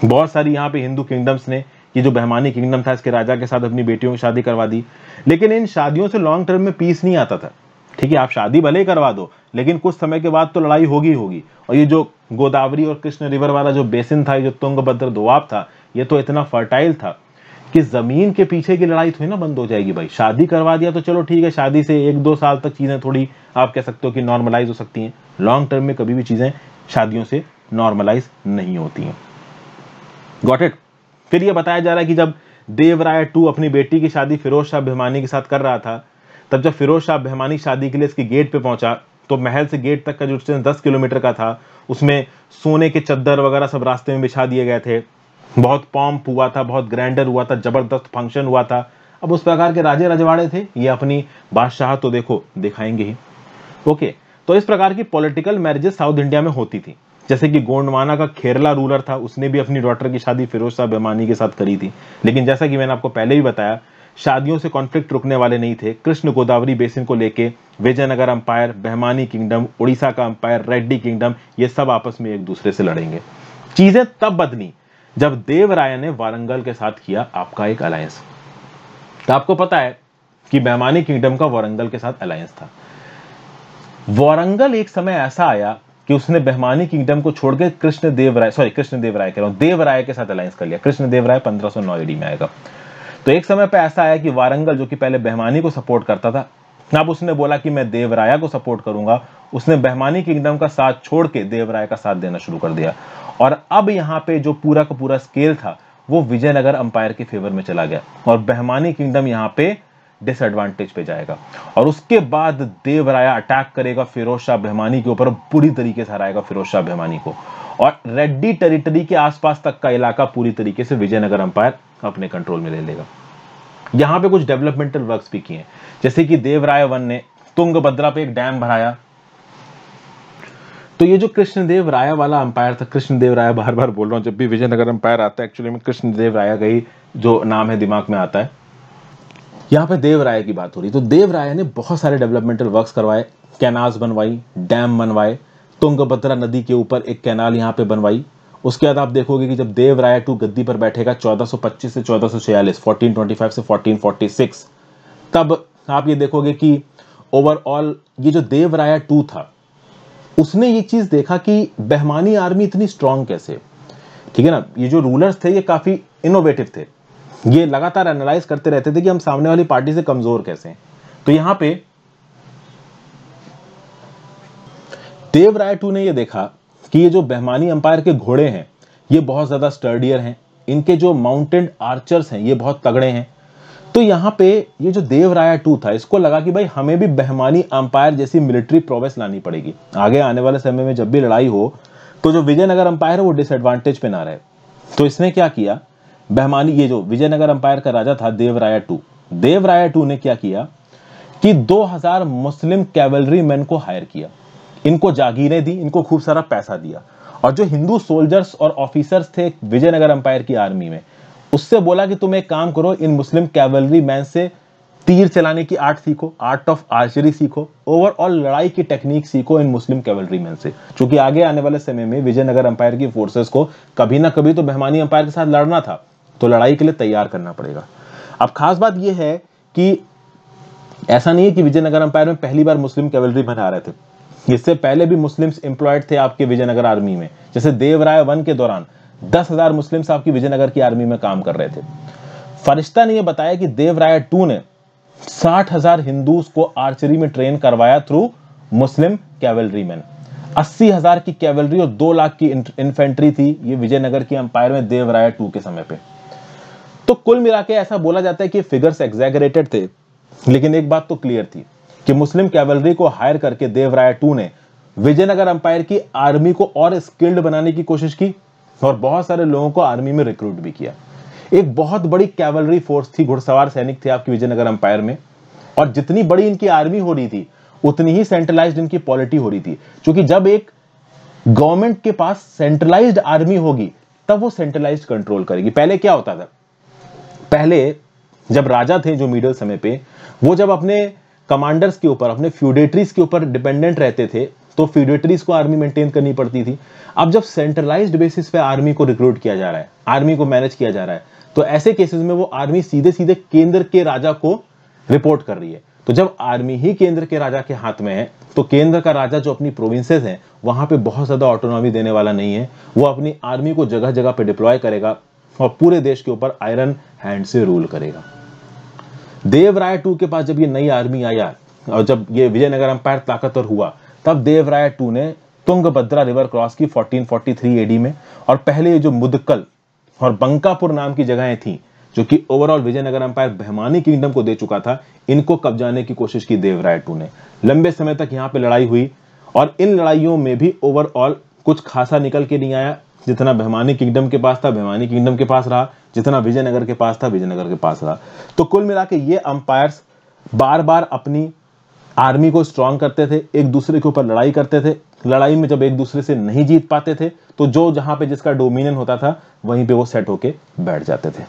बहुत सारी यहाँ पे हिंदू किंगडम्स ने ये जो बहमानी किंगडम था इसके राजा के साथ अपनी बेटियों की शादी करवा दी लेकिन इन शादियों से लॉन्ग टर्म में पीस नहीं आता था ठीक है आप शादी भले ही करवा दो लेकिन कुछ समय के बाद तो लड़ाई होगी होगी और ये जो गोदावरी और कृष्ण रिवर वाला जो बेसिन था जो तुंगभद्र दुआब था ये तो इतना फर्टाइल था कि जमीन के पीछे की लड़ाई थोड़ी ना बंद हो जाएगी भाई शादी करवा दिया तो चलो ठीक है शादी से एक दो साल तक चीज़ें थोड़ी आप कह सकते हो कि नॉर्मलाइज हो सकती हैं लॉन्ग टर्म में कभी भी चीज़ें शादियों से नॉर्मलाइज नहीं होती हैं गॉट इट फिर ये बताया जा रहा है कि जब देवराय टू अपनी बेटी की शादी फिरोज शाह बेहमानी के साथ कर रहा था तब जब फिरोज शाह बेहमानी शादी के लिए इसके गेट पे पहुंचा तो महल से गेट तक का जो डिस्टेंस दस किलोमीटर का था उसमें सोने के चद्दर वगैरह सब रास्ते में बिछा दिए गए थे बहुत पॉम्प हुआ था बहुत ग्रैंडर हुआ था ज़बरदस्त फंक्शन हुआ था अब उस प्रकार के राजे रजवाड़े थे ये अपनी बादशाह तो देखो दिखाएंगे ही ओके तो इस प्रकार की पॉलिटिकल मैरिजेस साउथ इंडिया में होती थी जैसे कि गोंडवाना का खेरला रूलर था उसने भी अपनी डॉटर की शादी फिरोज शाह बेमानी के साथ करी थी लेकिन जैसा कि मैंने आपको पहले भी बताया शादियों से कॉन्फ्लिक्ट रुकने वाले नहीं थे कृष्ण गोदावरी बेसिन को लेके विजयनगर अंपायर बहमानी किंगडम उड़ीसा का अंपायर रेड्डी किंगडम ये सब आपस में एक दूसरे से लड़ेंगे चीजें तब बदली जब देवराय ने वारंगल के साथ किया आपका एक अलायंस तो आपको पता है कि बहमानी किंगडम का वारंगल के साथ अलायंस था वारंगल एक समय ऐसा आया कि उसने बहमानी किंगडम को छोड़कर कृष्ण देवराय सॉरी कृष्ण देवराय कह रहा हूं देवराय के साथ अलायंस कर लिया कृष्ण देवराय पंद्रह सौ में आएगा तो एक समय पर ऐसा आया कि वारंगल जो कि पहले बहमानी को सपोर्ट करता था अब उसने बोला कि मैं देवराया को सपोर्ट करूंगा उसने बहमानी किंगडम का साथ छोड़ के देवराय का साथ देना शुरू कर दिया और अब यहाँ पे जो पूरा का पूरा स्केल था वो विजयनगर अंपायर के फेवर में चला गया और बहमानी किंगडम यहाँ पे डिसएडवांटेज पे जाएगा और उसके बाद देवराया अटैक करेगा फिरोज शाह बहमानी के ऊपर बुरी तरीके से हराएगा फिरोज शाह बहमानी को और रेड्डी टेरिटरी के आसपास तक का इलाका पूरी तरीके से विजयनगर अंपायर अपने कंट्रोल में ले लेगा यहां पे कुछ डेवलपमेंटल वर्क्स भी किए हैं जैसे कि देवराय वन ने तुंग पे एक डैम भराया तो ये जो कृष्णदेव राय वाला अंपायर था कृष्णदेव राय बार बार बोल रहा हूँ जब भी विजयनगर अंपायर आता है एक्चुअली में कृष्णदेव राय का ही जो नाम है दिमाग में आता है यहाँ पे देव राय की बात हो रही तो देव राय ने बहुत सारे डेवलपमेंटल वर्क्स करवाए कैनाज बनवाई डैम बनवाए तुंगभद्रा नदी के ऊपर एक कैनाल यहाँ पे बनवाई उसके बाद आप देखोगे कि जब राय टू गद्दी पर बैठेगा 1425 से 1446 1425 से 1446 तब आप ये देखोगे कि ओवरऑल ये जो देवराया टू था उसने ये चीज देखा कि बहमानी आर्मी इतनी स्ट्रांग कैसे ठीक है ना ये जो रूलर्स थे ये काफी इनोवेटिव थे ये लगातार एनालाइज करते रहते थे कि हम सामने वाली पार्टी से कमजोर कैसे हैं तो यहाँ पे देव राय टू ने यह देखा कि ये जो बहमानी अंपायर के घोड़े हैं ये बहुत ज़्यादा स्टर्डियर हैं इनके जो माउंटेड आर्चर्स हैं ये बहुत तगड़े हैं तो यहाँ पे ये जो देव राय टू था इसको लगा कि भाई हमें भी बहमानी अंपायर जैसी मिलिट्री प्रोवेस लानी पड़ेगी आगे आने वाले समय में जब भी लड़ाई हो तो जो विजयनगर अंपायर है वो डिसएडवांटेज पे ना रहे तो इसने क्या किया बहमानी ये जो विजयनगर अंपायर का राजा था देवराया टू देवराया टू ने क्या किया कि 2000 मुस्लिम कैवलरी मैन को हायर किया इनको जागीरें दी इनको खूब सारा पैसा दिया और जो हिंदू सोल्जर्स और ऑफिसर्स थे विजयनगर अंपायर की आर्मी में उससे बोला कि तुम एक काम करो इन मुस्लिम कैवलरी मैन से तीर चलाने की आर्ट सीखो आर्ट ऑफ आर्चरी सीखो ओवरऑल लड़ाई की टेक्निक सीखो इन मुस्लिम कैवलरी मैन से क्योंकि आगे आने वाले समय में विजयनगर अंपायर की फोर्सेस को कभी ना कभी तो मेहमानी अंपायर के साथ लड़ना था तो लड़ाई के लिए तैयार करना पड़ेगा अब खास बात यह है कि ऐसा नहीं है कि विजयनगर अंपायर में पहली बार मुस्लिम कैवलरी मैन आ रहे थे इससे पहले भी मुस्लिम्स एम्प्लॉयड थे आपके विजयनगर आर्मी में जैसे देवराय वन के दौरान दस हजार मुस्लिम्स आपकी विजयनगर की आर्मी में काम कर रहे थे फरिश्ता ने यह बताया कि देवराय टू ने साठ हजार हिंदूज को आर्चरी में ट्रेन करवाया थ्रू मुस्लिम कैवलरी मैन अस्सी हजार की कैवलरी और दो लाख की इन्फेंट्री थी ये विजयनगर की अंपायर में देवराय टू के समय पे तो कुल मिला के ऐसा बोला जाता है कि फिगर्स एग्जैगरेटेड थे लेकिन एक बात तो क्लियर थी कि मुस्लिम कैवलरी को हायर करके देवराय टू ने विजयनगर अंपायर की आर्मी को और स्किल्ड बनाने की कोशिश की और बहुत सारे लोगों को आर्मी में रिक्रूट भी किया एक बहुत बड़ी कैवलरी फोर्स थी घुड़सवार सैनिक थे आपकी विजयनगर अंपायर में और जितनी बड़ी इनकी आर्मी हो रही थी उतनी ही सेंट्रलाइज इनकी पॉलिटी हो रही थी क्योंकि जब एक गवर्नमेंट के पास सेंट्रलाइज आर्मी होगी तब वो सेंट्रलाइज कंट्रोल करेगी पहले क्या होता था पहले जब राजा थे जो मिडल समय पे वो जब अपने कमांडर्स के ऊपर अपने फ्यूडेटरीज के ऊपर डिपेंडेंट रहते थे तो फ्यूडेटरीज को आर्मी मेंटेन करनी पड़ती थी अब जब सेंट्रलाइज्ड बेसिस पे आर्मी को रिक्रूट किया जा रहा है आर्मी को मैनेज किया जा रहा है तो ऐसे केसेस में वो आर्मी सीधे सीधे केंद्र के राजा को रिपोर्ट कर रही है तो जब आर्मी ही केंद्र के राजा के हाथ में है तो केंद्र का राजा जो अपनी प्रोविंसेस हैं वहां पे बहुत ज्यादा ऑटोनॉमी देने वाला नहीं है वो अपनी आर्मी को जगह जगह पे डिप्लॉय करेगा और पूरे देश के ऊपर आयरन हैंड से रूल करेगा देवराय टू के पास जब ये नई आर्मी आया और जब ये विजयनगर अंपायर ताकतवर हुआ तब देवराय टू ने तुंगभद्रा रिवर क्रॉस की 1443 एडी में और पहले जो मुदकल और बंकापुर नाम की जगहें थी जो कि overall Vijayanagara empire Bahmani kingdom को दे चुका था इनको कब्जाने की कोशिश की देवराय टू ने लंबे समय तक यहाँ पे लड़ाई हुई और इन लड़ाइयों में भी ओवरऑल कुछ खासा निकल के नहीं आया जितना भैमानी किंगडम के पास था भैमानी किंगडम के पास रहा जितना विजयनगर के पास था विजयनगर के पास रहा तो कुल मिला के ये अंपायर्स बार बार अपनी आर्मी को स्ट्रांग करते थे एक दूसरे के ऊपर लड़ाई करते थे लड़ाई में जब एक दूसरे से नहीं जीत पाते थे तो जो जहां पे जिसका डोमिनियन होता था वहीं पे वो सेट होके बैठ जाते थे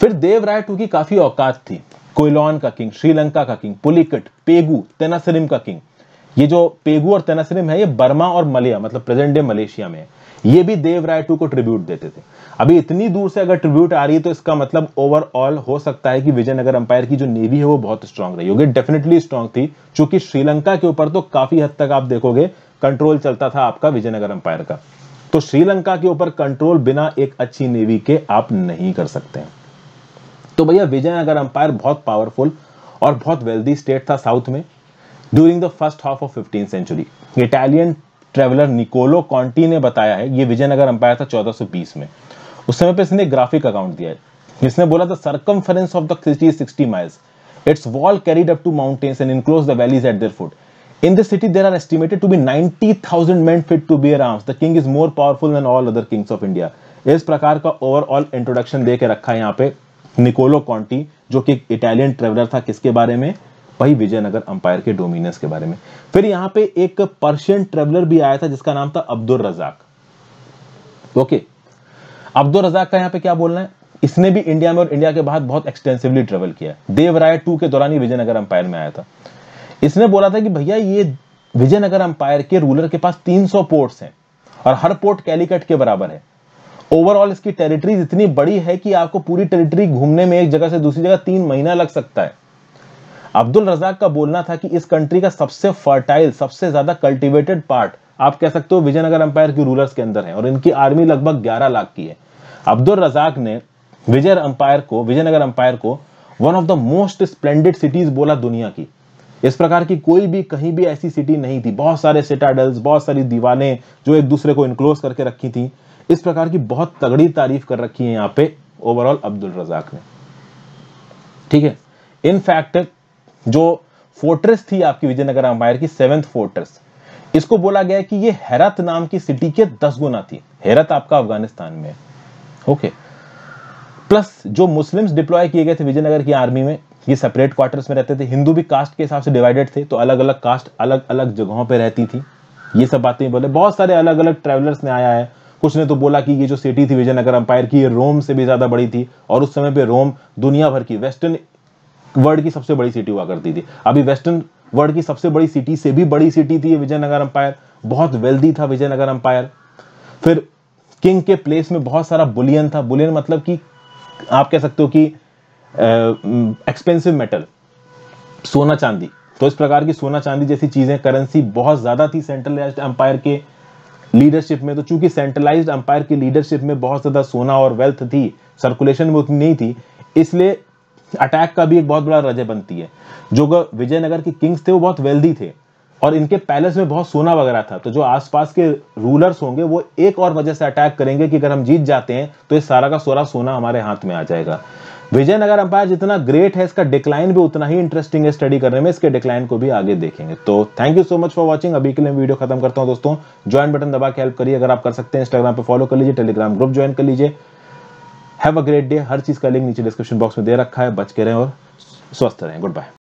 फिर देव राय टू की काफी औकात थी कोयलॉन का किंग श्रीलंका का किंग पुलिकट पेगू तेनासरिम का किंग ये जो पेगू और तेनासरिम है ये बर्मा और मलिया मतलब प्रेजेंट डे मलेशिया में है ये भी देव राय टू को ट्रिब्यूट देते थे अभी इतनी दूर से अगर ट्रिब्यूट आ रही है तो इसका मतलब ओवरऑल हो सकता है कि विजयनगर अंपायर की जो नेवी है वो बहुत स्ट्रांग रही होगी डेफिनेटली स्ट्रांग थी चूंकि श्रीलंका के ऊपर तो काफी हद तक आप देखोगे कंट्रोल चलता था आपका विजयनगर अंपायर का तो श्रीलंका के ऊपर कंट्रोल बिना एक अच्छी नेवी के आप नहीं कर सकते हैं तो भैया विजयनगर अंपायर बहुत पावरफुल और बहुत वेल्दी स्टेट था साउथ में during the first half of fifteen century Italian traveller Niccolo Conti ने बताया है ये विजयनगर अंपायर था 1420 में उस समय पे इसने ग्राफिक अकाउंट दिया है जिसने बोला था circum of the city is sixty miles its wall carried up to mountains and enclose the valleys at their foot in the city there are estimated to be ninety thousand man fit to bear arms the king is more powerful than all other kings of India इस प्रकार का overall introduction दे के रखा है यहाँ पे Niccolo कॉन्टी जो कि इटालियन ट्रेवलर था किसके बारे में भाई विजयनगर अंपायर के डोमिनियंस के बारे में फिर यहां पे एक पर्शियन ट्रेवलर भी आया था जिसका नाम था Abdul Razzaq okay Abdul Razzaq का यहां पे क्या बोलना है इसने भी इंडिया में और इंडिया के बाहर बहुत एक्सटेंसिवली ट्रेवल किया देवराय टू के दौरान ही विजयनगर अंपायर में आया था इसने बोला था कि भैया ये विजयनगर अंपायर के रूलर के पास 300 पोर्ट्स हैं और हर पोर्ट कैलिकट के बराबर है ओवरऑल इसकी टेरिटरीज इतनी बड़ी है कि आपको पूरी टेरिटरी घूमने में एक जगह से दूसरी जगह तीन महीना लग सकता है अब्दुल रजाक का बोलना था कि इस कंट्री का सबसे फर्टाइल सबसे ज्यादा कल्टिवेटेड पार्ट आप कह सकते हो विजयनगर एम्पायर की रूलर्स के अंदर है और इनकी आर्मी लगभग ग्यारह लाख की है अब्दुल रजाक ने विजय अंपायर को विजयनगर अंपायर को one of the most splendid cities बोला दुनिया की इस प्रकार की कोई भी कहीं भी ऐसी सिटी नहीं थी बहुत सारे सिटाडल्स बहुत सारी दीवाने जो एक दूसरे को इनक्लोज करके रखी थी इस प्रकार की बहुत तगड़ी तारीफ कर रखी है यहाँ पे ओवरऑल अब्दुल रजाक ने ठीक है इनफैक्ट जो फोर्ट्रेस थी आपकी विजयनगर अंपायर की सेवेंथ फोर्ट्रेस इसको बोला गया कि ये हैरत नाम की सिटी के दस गुना थी हैरत आपका अफगानिस्तान में ओके प्लस जो मुस्लिम्स डिप्लॉय किए गए थे विजयनगर की आर्मी में ये सेपरेट क्वार्टर्स में रहते थे हिंदू भी कास्ट के हिसाब से डिवाइडेड थे तो अलग अलग कास्ट अलग अलग जगहों पर रहती थी ये सब बातें बोले बहुत सारे अलग अलग ट्रेवलर्स ने आया है कुछ ने तो बोला कि ये जो सिटी थी विजयनगर अंपायर की ये रोम से भी ज्यादा बड़ी थी और उस समय पे रोम दुनिया भर की वेस्टर्न वर्ल्ड की सबसे बड़ी सिटी हुआ करती थी अभी वेस्टर्न वर्ल्ड की सबसे बड़ी सिटी से भी बड़ी सिटी थी विजयनगर अंपायर बहुत वेल्दी था विजयनगर अंपायर फिर किंग के प्लेस में बहुत सारा बुलियन था बुलियन मतलब कि आप कह सकते हो कि एक्सपेंसिव मेटल सोना चांदी तो इस प्रकार की सोना चांदी जैसी चीजें करेंसी बहुत ज्यादा थी सेंट्रलाइज्ड अंपायर के लीडरशिप में तो चूंकि सेंट्रलाइज्ड अंपायर की लीडरशिप में बहुत ज्यादा सोना और वेल्थ थी सर्कुलेशन में उतनी नहीं थी इसलिए अटैक का भी एक बहुत बड़ा रजय बनती है जो विजयनगर के किंग्स थे वो बहुत वेल्दी थे और इनके पैलेस में बहुत सोना वगैरह था तो जो आसपास के रूलर्स होंगे वो एक और वजह से अटैक करेंगे कि अगर हम जीत जाते हैं तो ये सारा का सोरा सोना हमारे हाथ में आ जाएगा विजयनगर अंपायर जितना ग्रेट है इसका डिक्लाइन भी उतना ही इंटरेस्टिंग है स्टडी करने में इसके डिक्लाइन को भी आगे देखेंगे तो thank you so much for watching अभी के लिए वीडियो खत्म करता हूँ दोस्तों ज्वाइन बटन दबा के हेल्प करिए अगर आप कर सकते हैं इंस्टाग्राम पर फॉलो कर लीजिए टेलीग्राम ग्रुप ज्वाइन कर लीजिए हैव अ ग्रेट डे हर चीज़ का लिंक नीचे डिस्क्रिप्शन बॉक्स में दे रखा है बच के रहें और स्वस्थ रहें गुड बाय